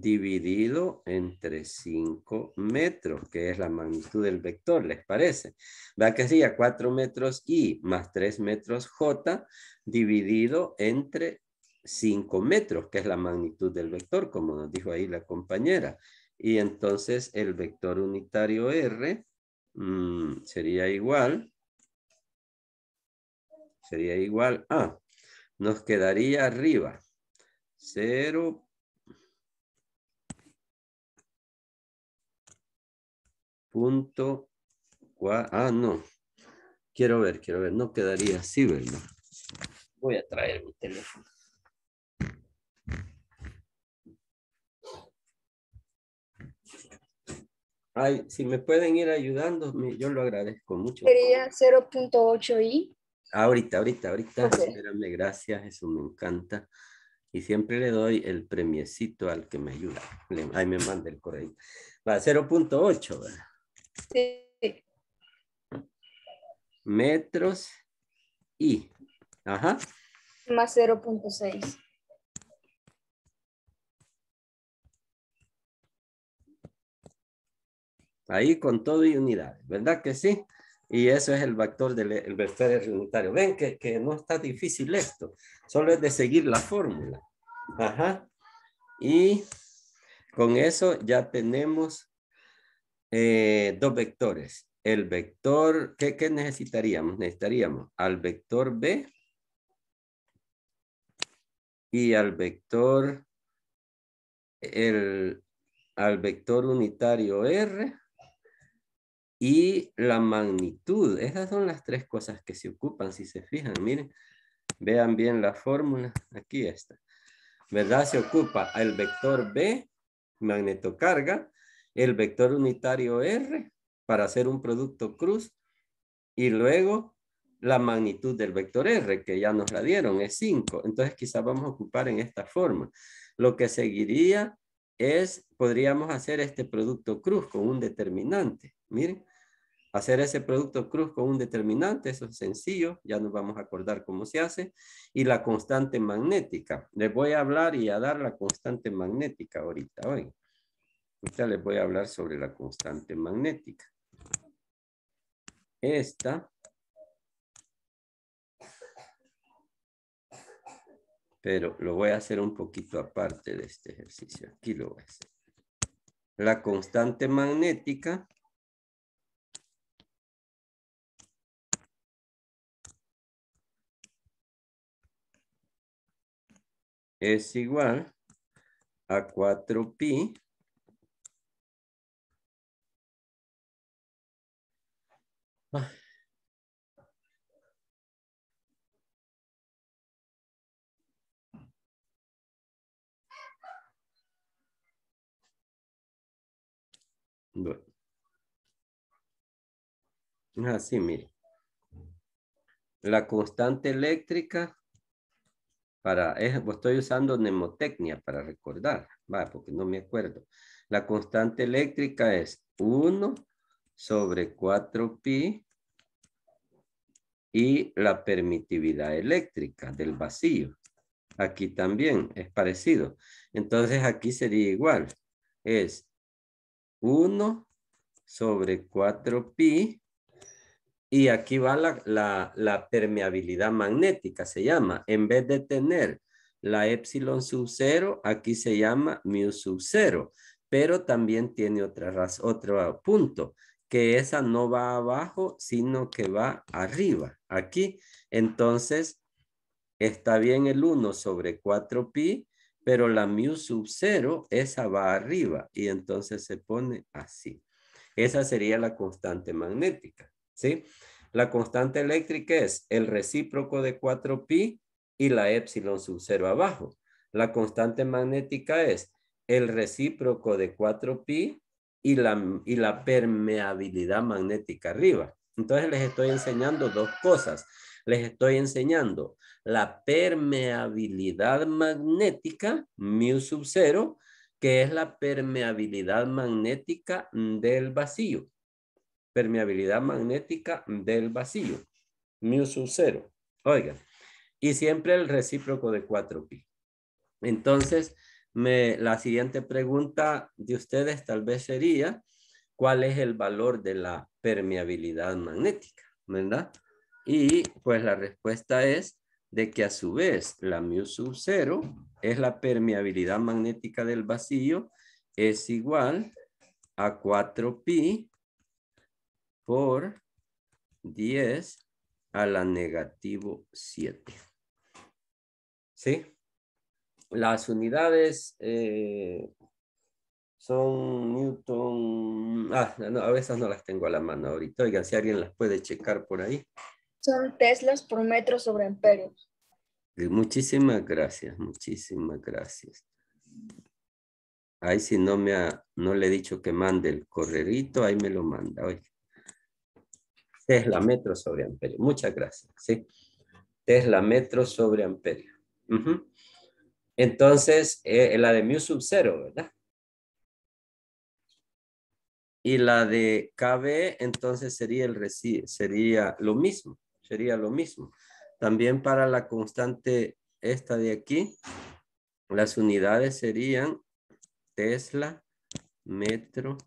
dividido entre 5 metros, que es la magnitud del vector, ¿les parece? Va que sería 4 metros y más 3 metros j dividido entre 5 metros, que es la magnitud del vector, como nos dijo ahí la compañera. Y entonces el vector unitario r mm, sería igual, sería igual a, nos quedaría arriba, 0 Punto. ah, no. Quiero ver, quiero ver. No quedaría así, ¿verdad? Voy a traer mi teléfono. Ay, si me pueden ir ayudando, yo lo agradezco mucho. Sería 0.8i. Ahorita, ahorita, ahorita. gracias, eso me encanta. Y siempre le doy el premiecito al que me ayuda. ahí me manda el correo. Va, 0.8, ¿verdad? metros y. Ajá. Más 0.6. Ahí con todo y unidades, ¿verdad que sí? Y eso es el vector del el vector unitario. Ven que, que no está difícil esto, solo es de seguir la fórmula. Ajá. Y con eso ya tenemos eh, dos vectores. El vector, ¿qué, ¿qué, necesitaríamos? Necesitaríamos al vector B y al vector, el, al vector unitario R y la magnitud. Esas son las tres cosas que se ocupan, si se fijan. Miren, vean bien la fórmula. Aquí está. ¿Verdad? Se ocupa el vector B, magnetocarga, el vector unitario R para hacer un producto cruz y luego la magnitud del vector R, que ya nos la dieron, es 5. Entonces quizás vamos a ocupar en esta forma. Lo que seguiría es, podríamos hacer este producto cruz con un determinante. Miren, hacer ese producto cruz con un determinante, eso es sencillo, ya nos vamos a acordar cómo se hace. Y la constante magnética. Les voy a hablar y a dar la constante magnética ahorita. Oigan. Ahorita les voy a hablar sobre la constante magnética. Esta pero lo voy a hacer un poquito aparte de este ejercicio. Aquí lo voy a hacer. La constante magnética es igual a 4pi Bueno. Así, ah, mire. La constante eléctrica para, estoy usando mnemotecnia para recordar, va, porque no me acuerdo. La constante eléctrica es 1 sobre 4pi y la permitividad eléctrica del vacío. Aquí también es parecido. Entonces aquí sería igual. Es 1 sobre 4pi. Y aquí va la, permeabilidad magnética, se llama. En vez de tener la epsilon sub 0, aquí se llama mu sub 0. Pero también tiene otra, otro punto, que esa no va abajo, sino que va arriba, aquí. Entonces, está bien el 1 sobre 4pi, pero la mu sub cero, esa va arriba y entonces se pone así. Esa sería la constante magnética, ¿sí? La constante eléctrica es el recíproco de 4pi y la epsilon sub cero abajo. La constante magnética es el recíproco de 4pi y la, y la permeabilidad magnética arriba. Entonces les estoy enseñando dos cosas les estoy enseñando la permeabilidad magnética, mu sub cero, que es la permeabilidad magnética del vacío. Permeabilidad magnética del vacío, mu sub cero. Oigan, y siempre el recíproco de 4pi. Entonces, la siguiente pregunta de ustedes tal vez sería, ¿cuál es el valor de la permeabilidad magnética? ¿Verdad? Y pues la respuesta es de que a su vez la mu sub 0 es la permeabilidad magnética del vacío es igual a 4pi por 10 a la negativo 7. ¿Sí? Las unidades eh, son Newton... Ah, no, a veces no las tengo a la mano ahorita. Oigan, si alguien las puede checar por ahí. Son teslas por metro sobre amperios. Eh, muchísimas gracias, muchísimas gracias. Ahí si no me ha, no le he dicho que mande el correrito, ahí me lo manda. Oye. Tesla metro sobre amperio. Muchas gracias. ¿sí? Tesla metro sobre amperio. Entonces, eh, eh, la de mu sub cero, ¿verdad? Y la de KB, entonces sería, el sería lo mismo sería lo mismo. También para la constante esta de aquí, las unidades serían Tesla, metro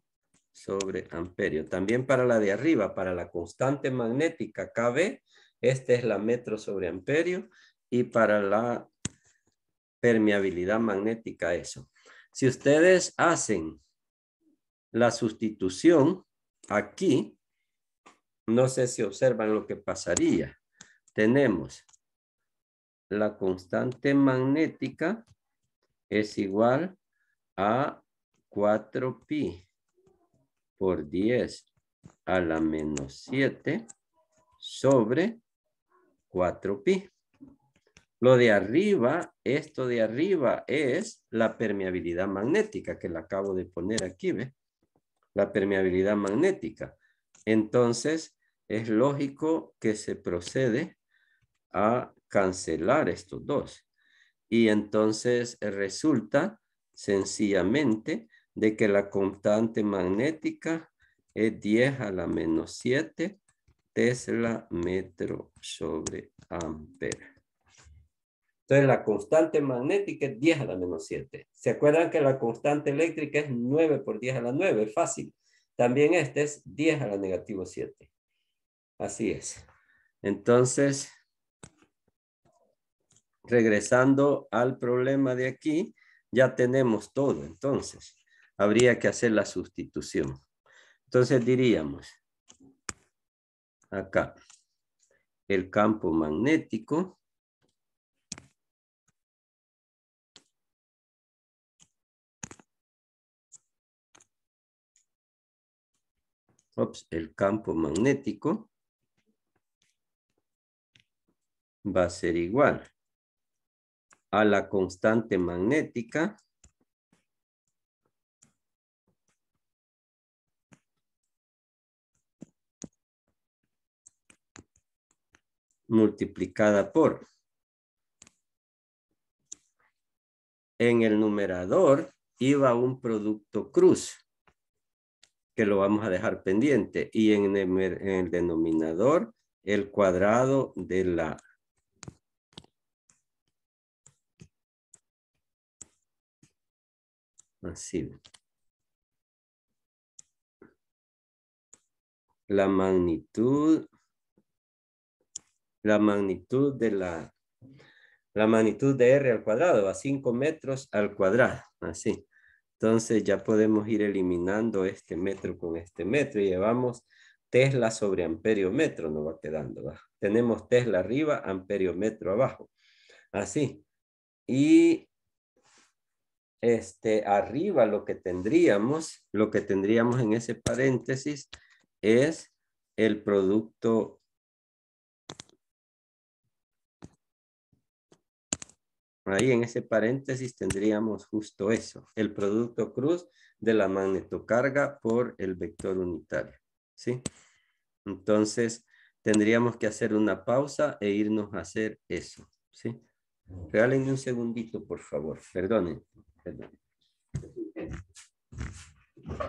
sobre amperio. También para la de arriba, para la constante magnética KB, esta es la metro sobre amperio y para la permeabilidad magnética eso. Si ustedes hacen la sustitución aquí, no sé si observan lo que pasaría. Tenemos la constante magnética es igual a 4pi por 10 a la menos 7 sobre 4pi. Lo de arriba, esto de arriba es la permeabilidad magnética que la acabo de poner aquí, ¿ve? La permeabilidad magnética. Entonces, es lógico que se procede a cancelar estos dos. Y entonces eh, resulta sencillamente de que la constante magnética es 10 a la menos 7 Tesla metro sobre amper Entonces la constante magnética es 10 a la menos 7. ¿Se acuerdan que la constante eléctrica es 9 por 10 a la 9? Fácil. También este es 10 a la negativo 7. Así es. Entonces, regresando al problema de aquí, ya tenemos todo. Entonces, habría que hacer la sustitución. Entonces diríamos, acá, el campo magnético Ops, el campo magnético va a ser igual a la constante magnética multiplicada por. En el numerador iba un producto cruz, que lo vamos a dejar pendiente. Y en el, denominador, el cuadrado de la así La magnitud, la magnitud de la, la magnitud de R al cuadrado, a 5 metros al cuadrado, así. Entonces ya podemos ir eliminando este metro con este metro y llevamos Tesla sobre amperio metro, nos va quedando. Tenemos Tesla arriba, amperio metro abajo. Así. Y este, arriba lo que tendríamos, lo que tendríamos en ese paréntesis es el producto Ahí en ese paréntesis tendríamos justo eso, el producto cruz de la magnetocarga por el vector unitario, ¿sí? Entonces, tendríamos que hacer una pausa e irnos a hacer eso, ¿sí? un segundito, por favor, perdonen. Good night.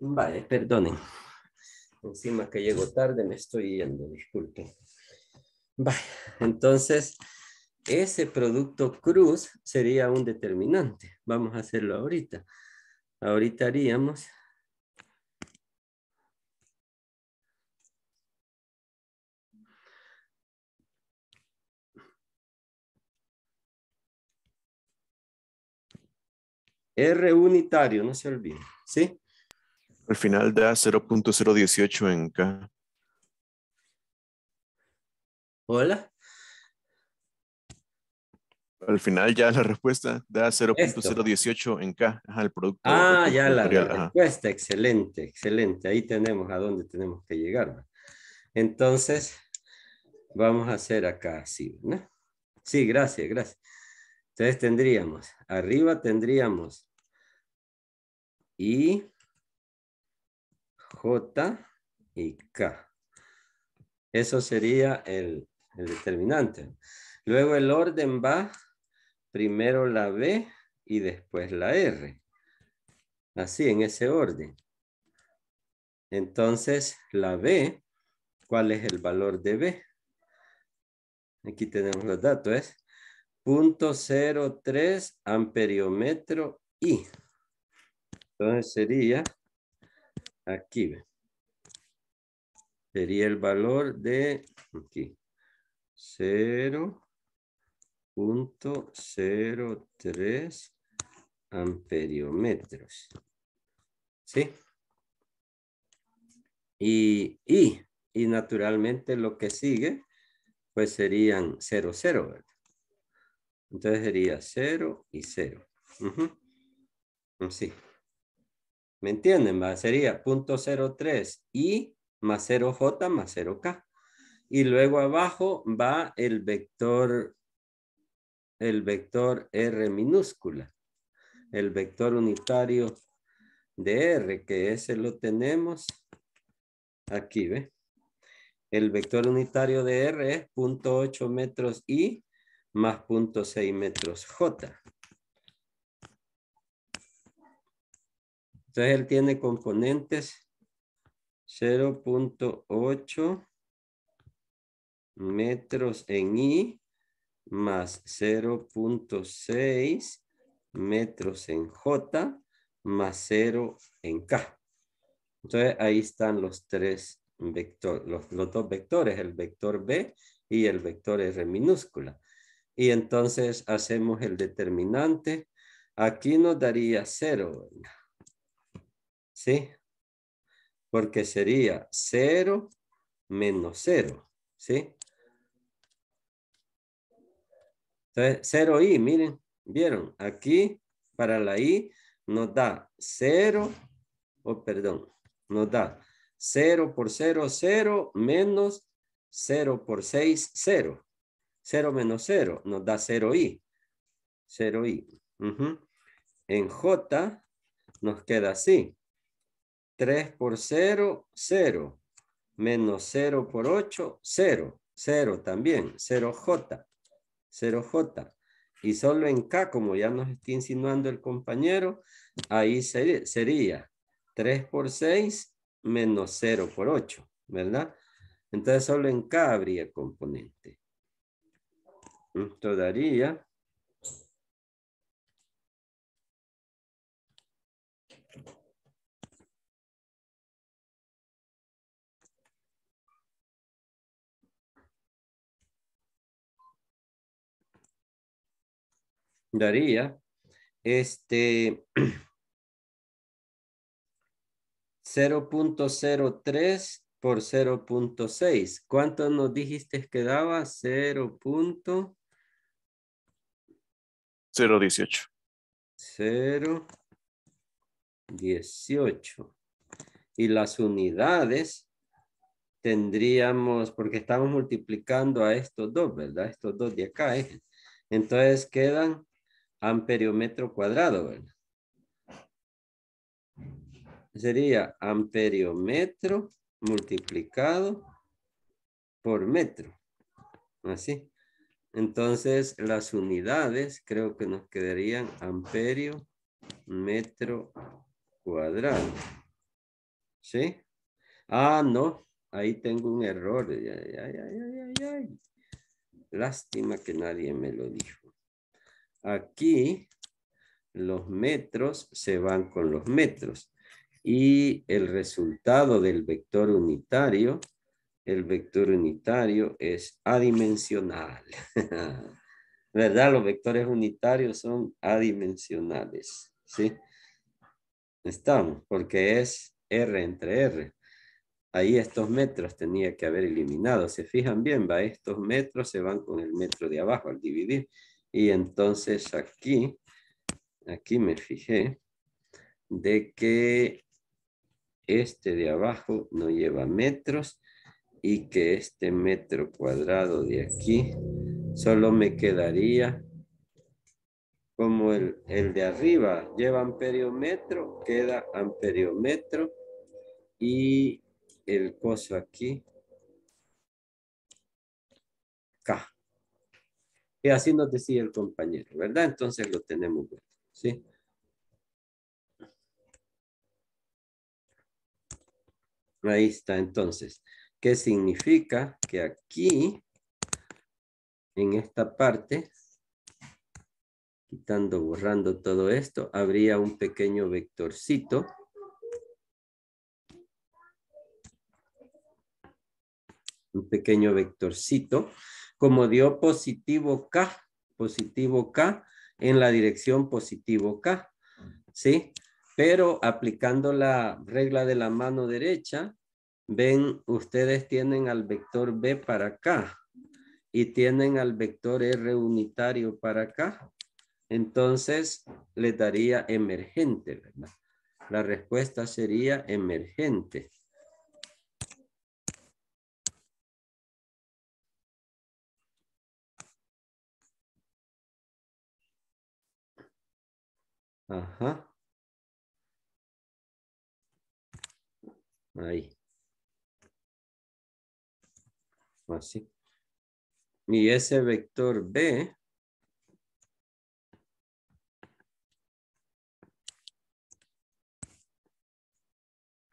Vale, perdonen. Encima que llego tarde, me estoy yendo, disculpen. Vale, entonces, ese producto cruz sería un determinante. Vamos a hacerlo ahorita. Ahorita haríamos R unitario, no se olvide, ¿sí? Al final da 0.018 en K. ¿Hola? Al final ya la respuesta da 0.018 en K al producto. Ah, ya la, respuesta, excelente, excelente. Ahí tenemos a dónde tenemos que llegar. Entonces, vamos a hacer acá así, Sí, gracias, gracias. Entonces tendríamos, arriba tendríamos I, J y K. Eso sería el, determinante. Luego el orden va primero la B y después la R. Así, en ese orden. Entonces, la B, ¿cuál es el valor de B? Aquí tenemos los datos, es 0.03 amperiómetro I. Entonces sería aquí. Sería el valor de aquí. 0.03 amperiómetros. ¿Sí? Y, y, naturalmente lo que sigue, pues serían 0, 0, ¿verdad? Entonces sería 0 y 0. Uh mm, Sí. ¿Me entienden? Va? Sería 03 I más 0J más 0K. Y luego abajo va el vector, el vector R minúscula. El vector unitario de R, que ese lo tenemos aquí, ¿ve? El vector unitario de R es 8 metros I más 6 metros J. Entonces él tiene componentes 0.8 metros en I más 0.6 metros en J más 0 en K. Entonces ahí están los tres vectores, los, dos vectores, el vector B y el vector R minúscula. Y entonces hacemos el determinante. Aquí nos daría 0. ¿sí? Porque sería 0 menos 0, ¿sí? Entonces, 0 i, miren, ¿vieron? Aquí, para la i, nos da 0, oh, perdón, nos da 0 por 0, 0, menos 0 por 6, 0. 0 menos 0 nos da 0i. 0i. En j nos queda así. 3 por 0, 0. Menos 0 por 8, 0. 0 también, 0J. 0J. Y solo en K, como ya nos está insinuando el compañero, ahí sería, 3 por 6 menos 0 por 8, ¿verdad? Entonces solo en K habría componente. Esto daría daría, este 0.03 *clears throat* por 0.6. ¿Cuánto nos dijiste que daba? 0. 0.18. Y las unidades tendríamos, porque estamos multiplicando a estos dos, ¿verdad? Estos dos de acá. ¿eh? Entonces quedan amperio metro cuadrado, ¿verdad? Sería metro multiplicado por metro. Así. Entonces, las unidades creo que nos quedarían amperio metro cuadrado. ¿Sí? Ah, no. Ahí tengo un error. Ay, ay, ay, Lástima que nadie me lo dijo aquí los metros se van con los metros. Y el resultado del vector unitario, el vector unitario es adimensional. *laughs* ¿Verdad? Los vectores unitarios son adimensionales. ¿Sí? Estamos, porque es R entre R. Ahí estos metros tenía que haber eliminado. Se fijan bien, va, estos metros se van con el metro de abajo al dividir. Y entonces aquí, aquí me fijé de que este de abajo no lleva metros y que este metro cuadrado de aquí solo me quedaría como el, de arriba lleva amperiometro, queda amperiometro y el coso aquí, K. Y así nos decía el compañero, ¿verdad? Entonces lo tenemos, ¿sí? Ahí está, entonces. ¿Qué significa? Que aquí, en esta parte, quitando, borrando todo esto, habría un pequeño vectorcito. Un pequeño vectorcito como dio positivo K, positivo K en la dirección positivo K, ¿sí? Pero aplicando la regla de la mano derecha, ven, ustedes tienen al vector B para acá y tienen al vector R unitario para acá entonces les daría emergente, ¿verdad? La respuesta sería emergente. Ajá. Ahí. Así. Y ese vector B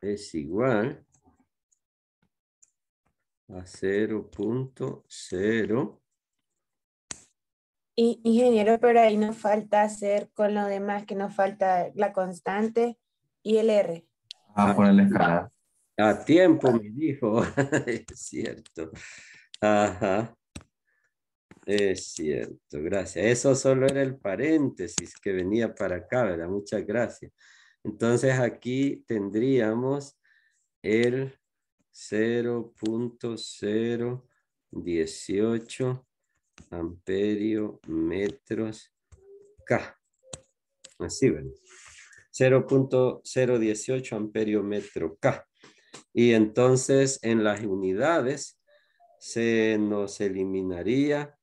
es igual a cero punto cero. Ingeniero, pero ahí nos falta hacer con lo demás, que nos falta la constante y el R. Ah, ah por el escalar. A tiempo, me dijo. *laughs* es cierto. Ajá. Es cierto, gracias. Eso solo era el paréntesis que venía para acá, ¿verdad? Muchas gracias. Entonces aquí tendríamos el 0.018 amperio metros K. Así, ven. 0.018 amperio metro K. Y entonces en las unidades se nos eliminaría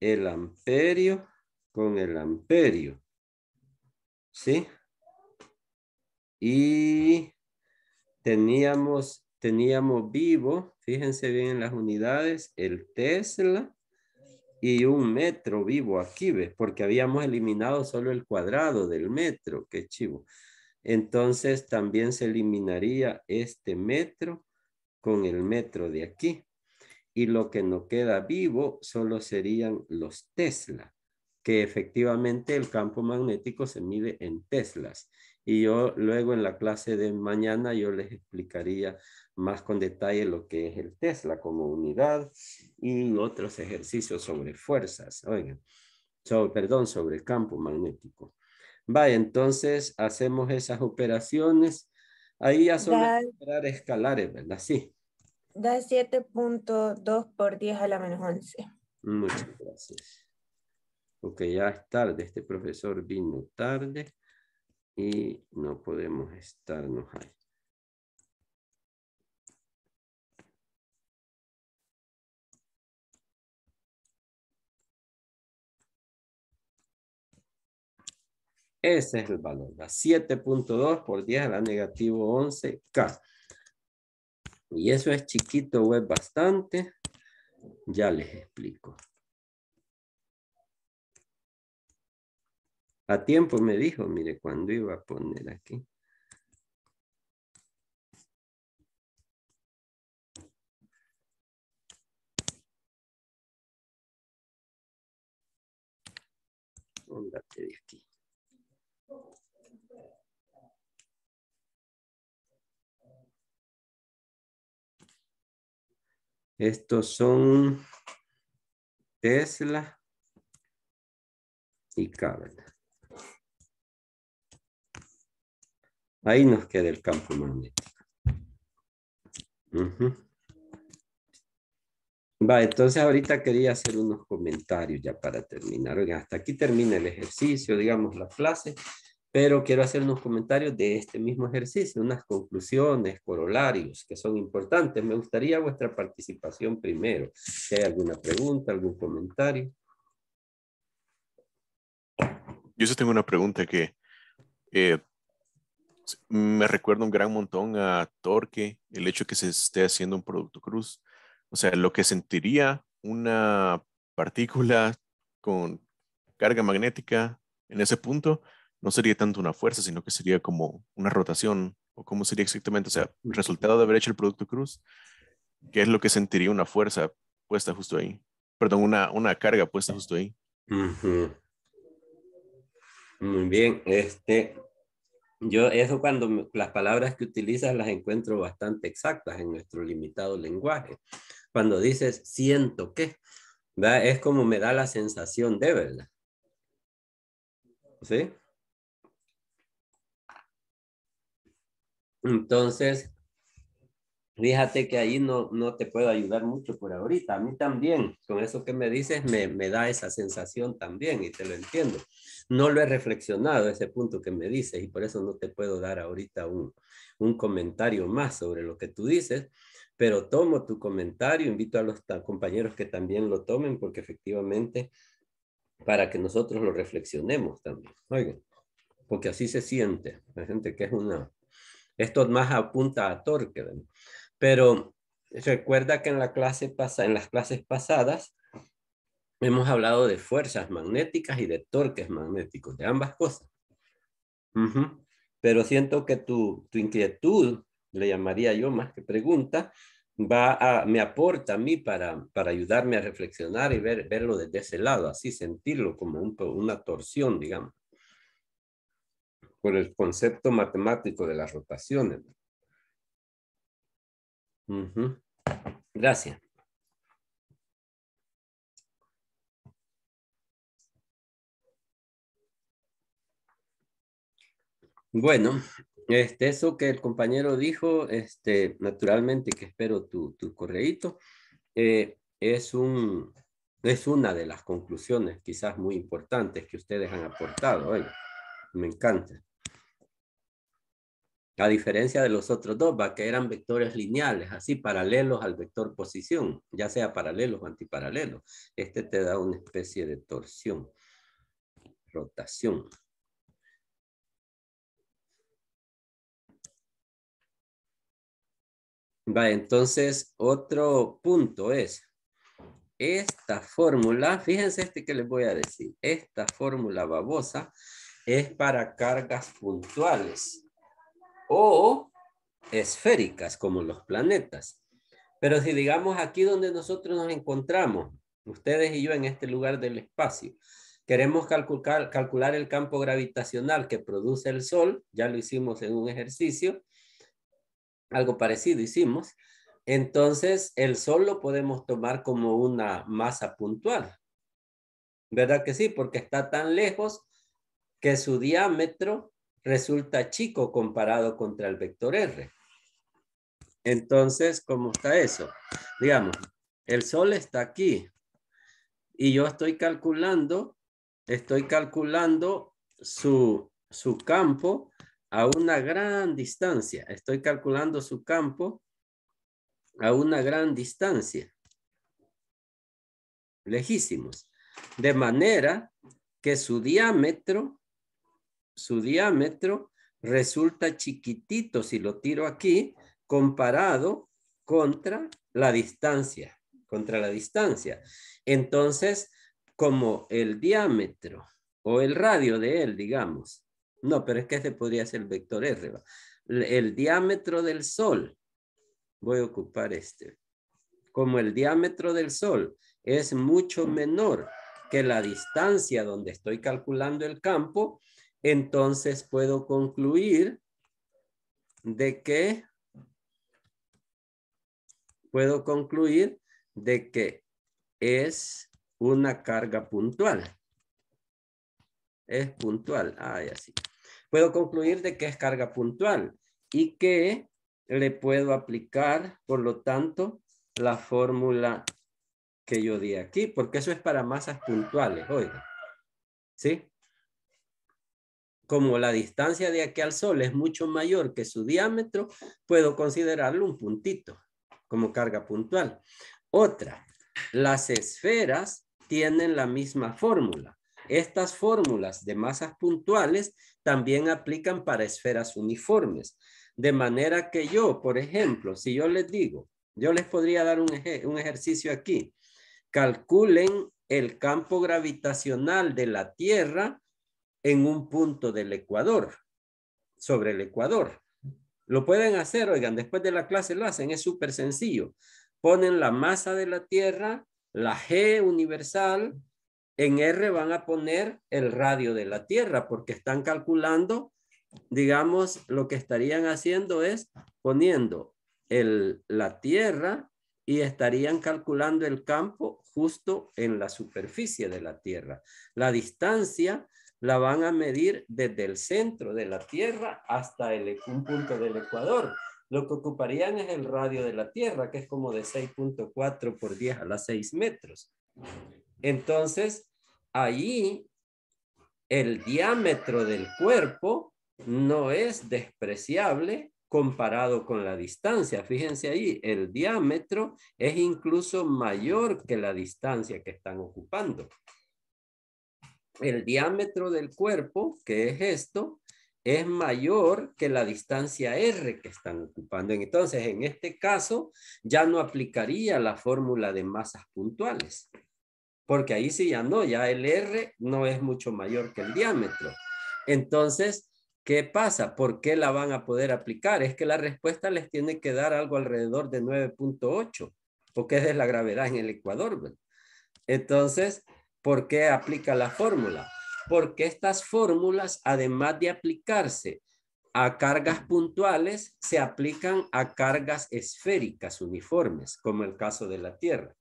el amperio con el amperio. ¿Sí? Y teníamos, teníamos vivo, fíjense bien en las unidades, el Tesla y un metro vivo aquí, ¿ves? Porque habíamos eliminado solo el cuadrado del metro, qué chivo. Entonces también se eliminaría este metro con el metro de aquí. Y lo que no queda vivo solo serían los Tesla, que efectivamente el campo magnético se mide en Teslas y yo luego en la clase de mañana yo les explicaría más con detalle lo que es el Tesla como unidad y otros ejercicios sobre fuerzas, oigan, perdón, sobre el campo magnético. Vaya, entonces hacemos esas operaciones. Ahí ya son escalares, ¿verdad? Sí. Da 7.2 por 10 a la menos 11. Muchas gracias. Ok, ya es tarde. Este profesor vino tarde y no podemos estarnos ahí. Ese es el valor, la 7.2 por 10 a la negativo 11K. Y eso es chiquito o es bastante. Ya les explico. A tiempo me dijo, mire, cuando iba a poner aquí. de Estos son Tesla y Cabana. Ahí nos queda el campo magnético. Va, entonces ahorita quería hacer unos comentarios ya para terminar. hasta aquí termina el ejercicio, digamos, la clase, pero quiero hacer unos comentarios de este mismo ejercicio, unas conclusiones, corolarios que son importantes. Me gustaría vuestra participación primero. Si hay alguna pregunta, algún comentario. Yo sí tengo una pregunta que eh, me recuerda un gran montón a Torque, el hecho que se esté haciendo un producto cruz. O sea, lo que sentiría una partícula con carga magnética en ese punto no sería tanto una fuerza, sino que sería como una rotación, o cómo sería exactamente, o sea, el resultado de haber hecho el producto cruz, que es lo que sentiría una fuerza puesta justo ahí, perdón, una, una carga puesta justo ahí. Muy bien, este, yo eso cuando las palabras que utilizas las encuentro bastante exactas en nuestro limitado lenguaje. Cuando dices siento que, es como me da la sensación de verdad. ¿Sí? Entonces, Fíjate que ahí no, no te puedo ayudar mucho por ahorita. A mí también, con eso que me dices, me, me da esa sensación también y te lo entiendo. No lo he reflexionado ese punto que me dices y por eso no te puedo dar ahorita un, un comentario más sobre lo que tú dices, pero tomo tu comentario, invito a los compañeros que también lo tomen porque efectivamente para que nosotros lo reflexionemos también. Oigan, porque así se siente. La gente que es una... Esto más apunta a torque. Pero recuerda que en, la clase pasa, en las clases pasadas hemos hablado de fuerzas magnéticas y de torques magnéticos, de ambas cosas. Pero siento que tu, tu inquietud, le llamaría yo más que pregunta, va me aporta a mí para, ayudarme a reflexionar y ver, verlo desde ese lado, así sentirlo como una torsión, digamos, por el concepto matemático de las rotaciones. Gracias. Bueno, este, eso que el compañero dijo, este, naturalmente que espero tu, tu correíto, eh, es, un, es una de las conclusiones quizás muy importantes que ustedes han aportado Me encanta a diferencia de los otros dos, ¿va? que eran vectores lineales, así paralelos al vector posición, ya sea paralelos o antiparalelos. Este te da una especie de torsión, rotación. Va, entonces, otro punto es, esta fórmula, fíjense este que les voy a decir, esta fórmula babosa es para cargas puntuales o esféricas como los planetas. Pero si digamos aquí donde nosotros nos encontramos, ustedes y yo en este lugar del espacio, queremos calcular, calcular el campo gravitacional que produce el Sol, ya lo hicimos en un ejercicio, algo parecido hicimos, entonces el Sol lo podemos tomar como una masa puntual. ¿Verdad que sí? Porque está tan lejos que su diámetro resulta chico comparado contra el vector R. Entonces, ¿cómo está eso? Digamos, el sol está aquí y yo estoy calculando, estoy calculando su, su campo a una gran distancia. Estoy calculando su campo a una gran distancia. Lejísimos. De manera que su diámetro su diámetro resulta chiquitito si lo tiro aquí comparado contra la distancia, contra la distancia. Entonces, como el diámetro o el radio de él, digamos, no, pero es que este podría ser el vector R, el diámetro del Sol, voy a ocupar este, como el diámetro del Sol es mucho menor que la distancia donde estoy calculando el campo, entonces puedo concluir de que puedo concluir de que es una carga puntual. Es puntual. Ah, ya Puedo concluir de que es carga puntual y que le puedo aplicar, por lo tanto, la fórmula que yo di aquí, porque eso es para masas puntuales, oiga. ¿Sí? Como la distancia de aquí al Sol es mucho mayor que su diámetro, puedo considerarlo un puntito como carga puntual. Otra, las esferas tienen la misma fórmula. Estas fórmulas de masas puntuales también aplican para esferas uniformes. De manera que yo, por ejemplo, si yo les digo, yo les podría dar un, ejercicio aquí. Calculen el campo gravitacional de la Tierra en un punto del Ecuador, sobre el Ecuador. Lo pueden hacer, oigan, después de la clase lo hacen, es súper sencillo. Ponen la masa de la Tierra, la G universal, en R van a poner el radio de la Tierra porque están calculando, digamos, lo que estarían haciendo es poniendo el, la Tierra y estarían calculando el campo justo en la superficie de la Tierra. La distancia la van a medir desde el centro de la Tierra hasta el, un punto del Ecuador. Lo que ocuparían es el radio de la Tierra, que es como de 6.4 por 10 a las 6 metros. Entonces, ahí el diámetro del cuerpo no es despreciable comparado con la distancia. Fíjense ahí, el diámetro es incluso mayor que la distancia que están ocupando el diámetro del cuerpo, que es esto, es mayor que la distancia R que están ocupando. Entonces, en este caso, ya no aplicaría la fórmula de masas puntuales, porque ahí sí ya no, ya el R no es mucho mayor que el diámetro. Entonces, ¿qué pasa? ¿Por qué la van a poder aplicar? Es que la respuesta les tiene que dar algo alrededor de 9.8, porque es de la gravedad en el Ecuador. Entonces, ¿Por qué aplica la fórmula? Porque estas fórmulas, además de aplicarse a cargas puntuales, se aplican a cargas esféricas uniformes, como el caso de la Tierra.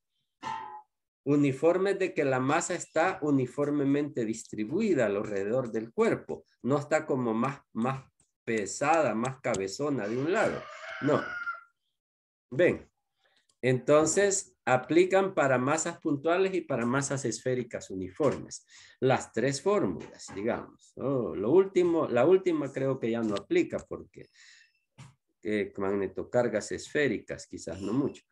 Uniformes de que la masa está uniformemente distribuida alrededor del cuerpo, no está como más, más pesada, más cabezona de un lado. No. Ven, entonces, aplican para masas puntuales y para masas esféricas uniformes. Las tres fórmulas, digamos. lo último, la última creo que ya no aplica porque eh, magnetocargas esféricas, quizás no mucho.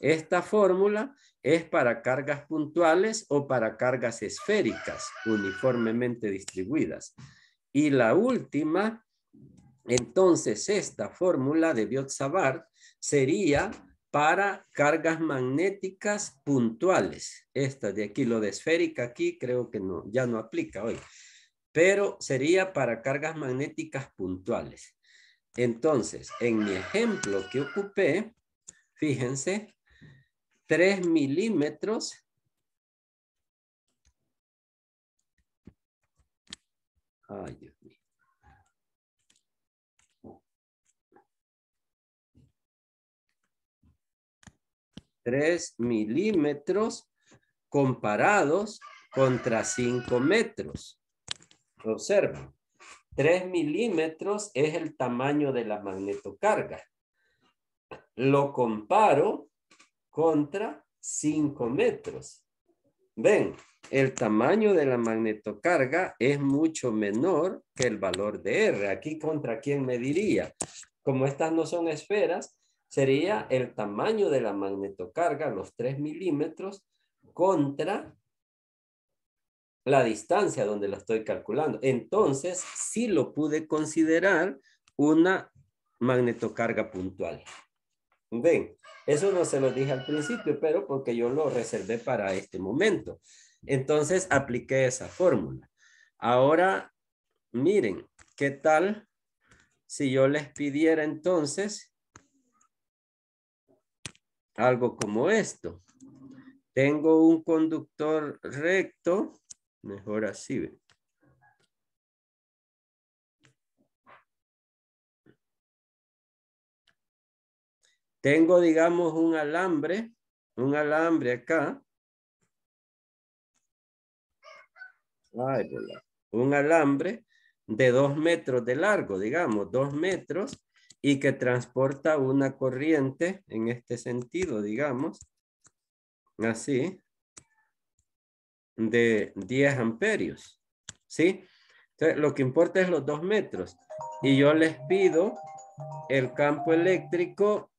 Esta fórmula es para cargas puntuales o para cargas esféricas uniformemente distribuidas. Y la última, entonces esta fórmula de Biot-Savart sería para cargas magnéticas puntuales. Esta de aquí, lo de esférica aquí, creo que no, ya no aplica hoy. Pero sería para cargas magnéticas puntuales. Entonces, en mi ejemplo que ocupé, fíjense, 3 milímetros Ay, 3 milímetros comparados contra 5 metros. Observa, 3 milímetros es el tamaño de la magnetocarga. Lo comparo contra 5 metros. Ven, el tamaño de la magnetocarga es mucho menor que el valor de R. Aquí contra quién me diría. Como estas no son esferas, sería el tamaño de la magnetocarga, los 3 milímetros, contra la distancia donde la estoy calculando. Entonces, sí lo pude considerar una magnetocarga puntual. Ven, eso no se lo dije al principio, pero porque yo lo reservé para este momento. Entonces, apliqué esa fórmula. Ahora, miren, ¿qué tal si yo les pidiera entonces algo como esto. Tengo un conductor recto, mejor así. Tengo, digamos, un alambre, un alambre acá. un alambre de dos metros de largo, digamos, dos metros y que transporta una corriente en este sentido, digamos, así, de 10 amperios, ¿sí? Entonces, lo que importa es los dos metros. Y yo les pido el campo eléctrico.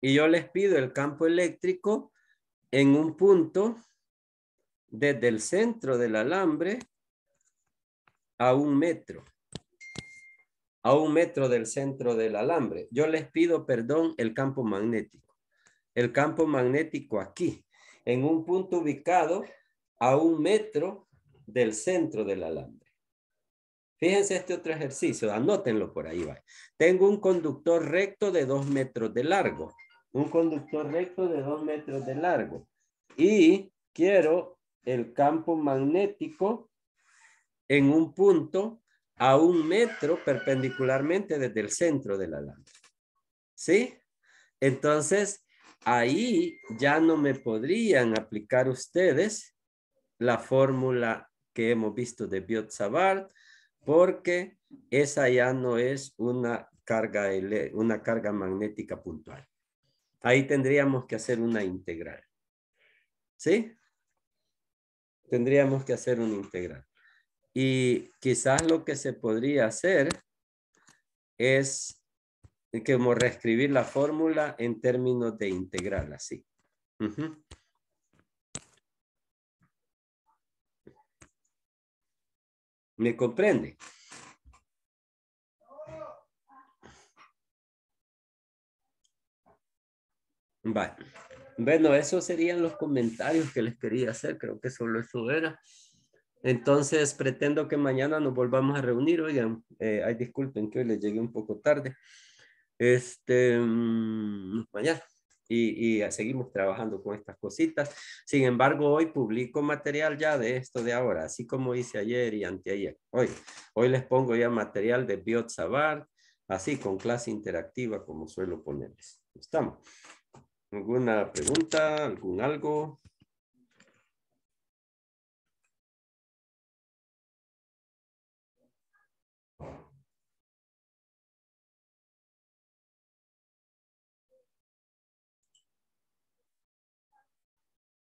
Y yo les pido el campo eléctrico en un punto desde el centro del alambre a un metro, a un metro del centro del alambre. Yo les pido perdón el campo magnético. El campo magnético aquí, en un punto ubicado a un metro del centro del alambre. Fíjense este otro ejercicio, anótenlo por ahí. Va. Tengo un conductor recto de dos metros de largo. Un conductor recto de dos metros de largo. Y quiero el campo magnético en un punto a un metro perpendicularmente desde el centro de la lámpara. ¿Sí? Entonces, ahí ya no me podrían aplicar ustedes la fórmula que hemos visto de biot porque esa ya no es una carga, una carga magnética puntual. Ahí tendríamos que hacer una integral. ¿Sí? tendríamos que hacer un integral. Y quizás lo que se podría hacer es como reescribir la fórmula en términos de integral, así. ¿Me comprende? Vale. Bueno, esos serían los comentarios que les quería hacer, creo que solo eso era. Entonces, pretendo que mañana nos volvamos a reunir, oigan, eh, ay, disculpen que hoy les llegué un poco tarde. Este, mm, mañana. Y, seguimos trabajando con estas cositas. Sin embargo, hoy publico material ya de esto de ahora, así como hice ayer y anteayer. Hoy, hoy les pongo ya material de Biot Sabar, así con clase interactiva como suelo ponerles. Estamos. ¿Alguna pregunta? ¿Algún algo?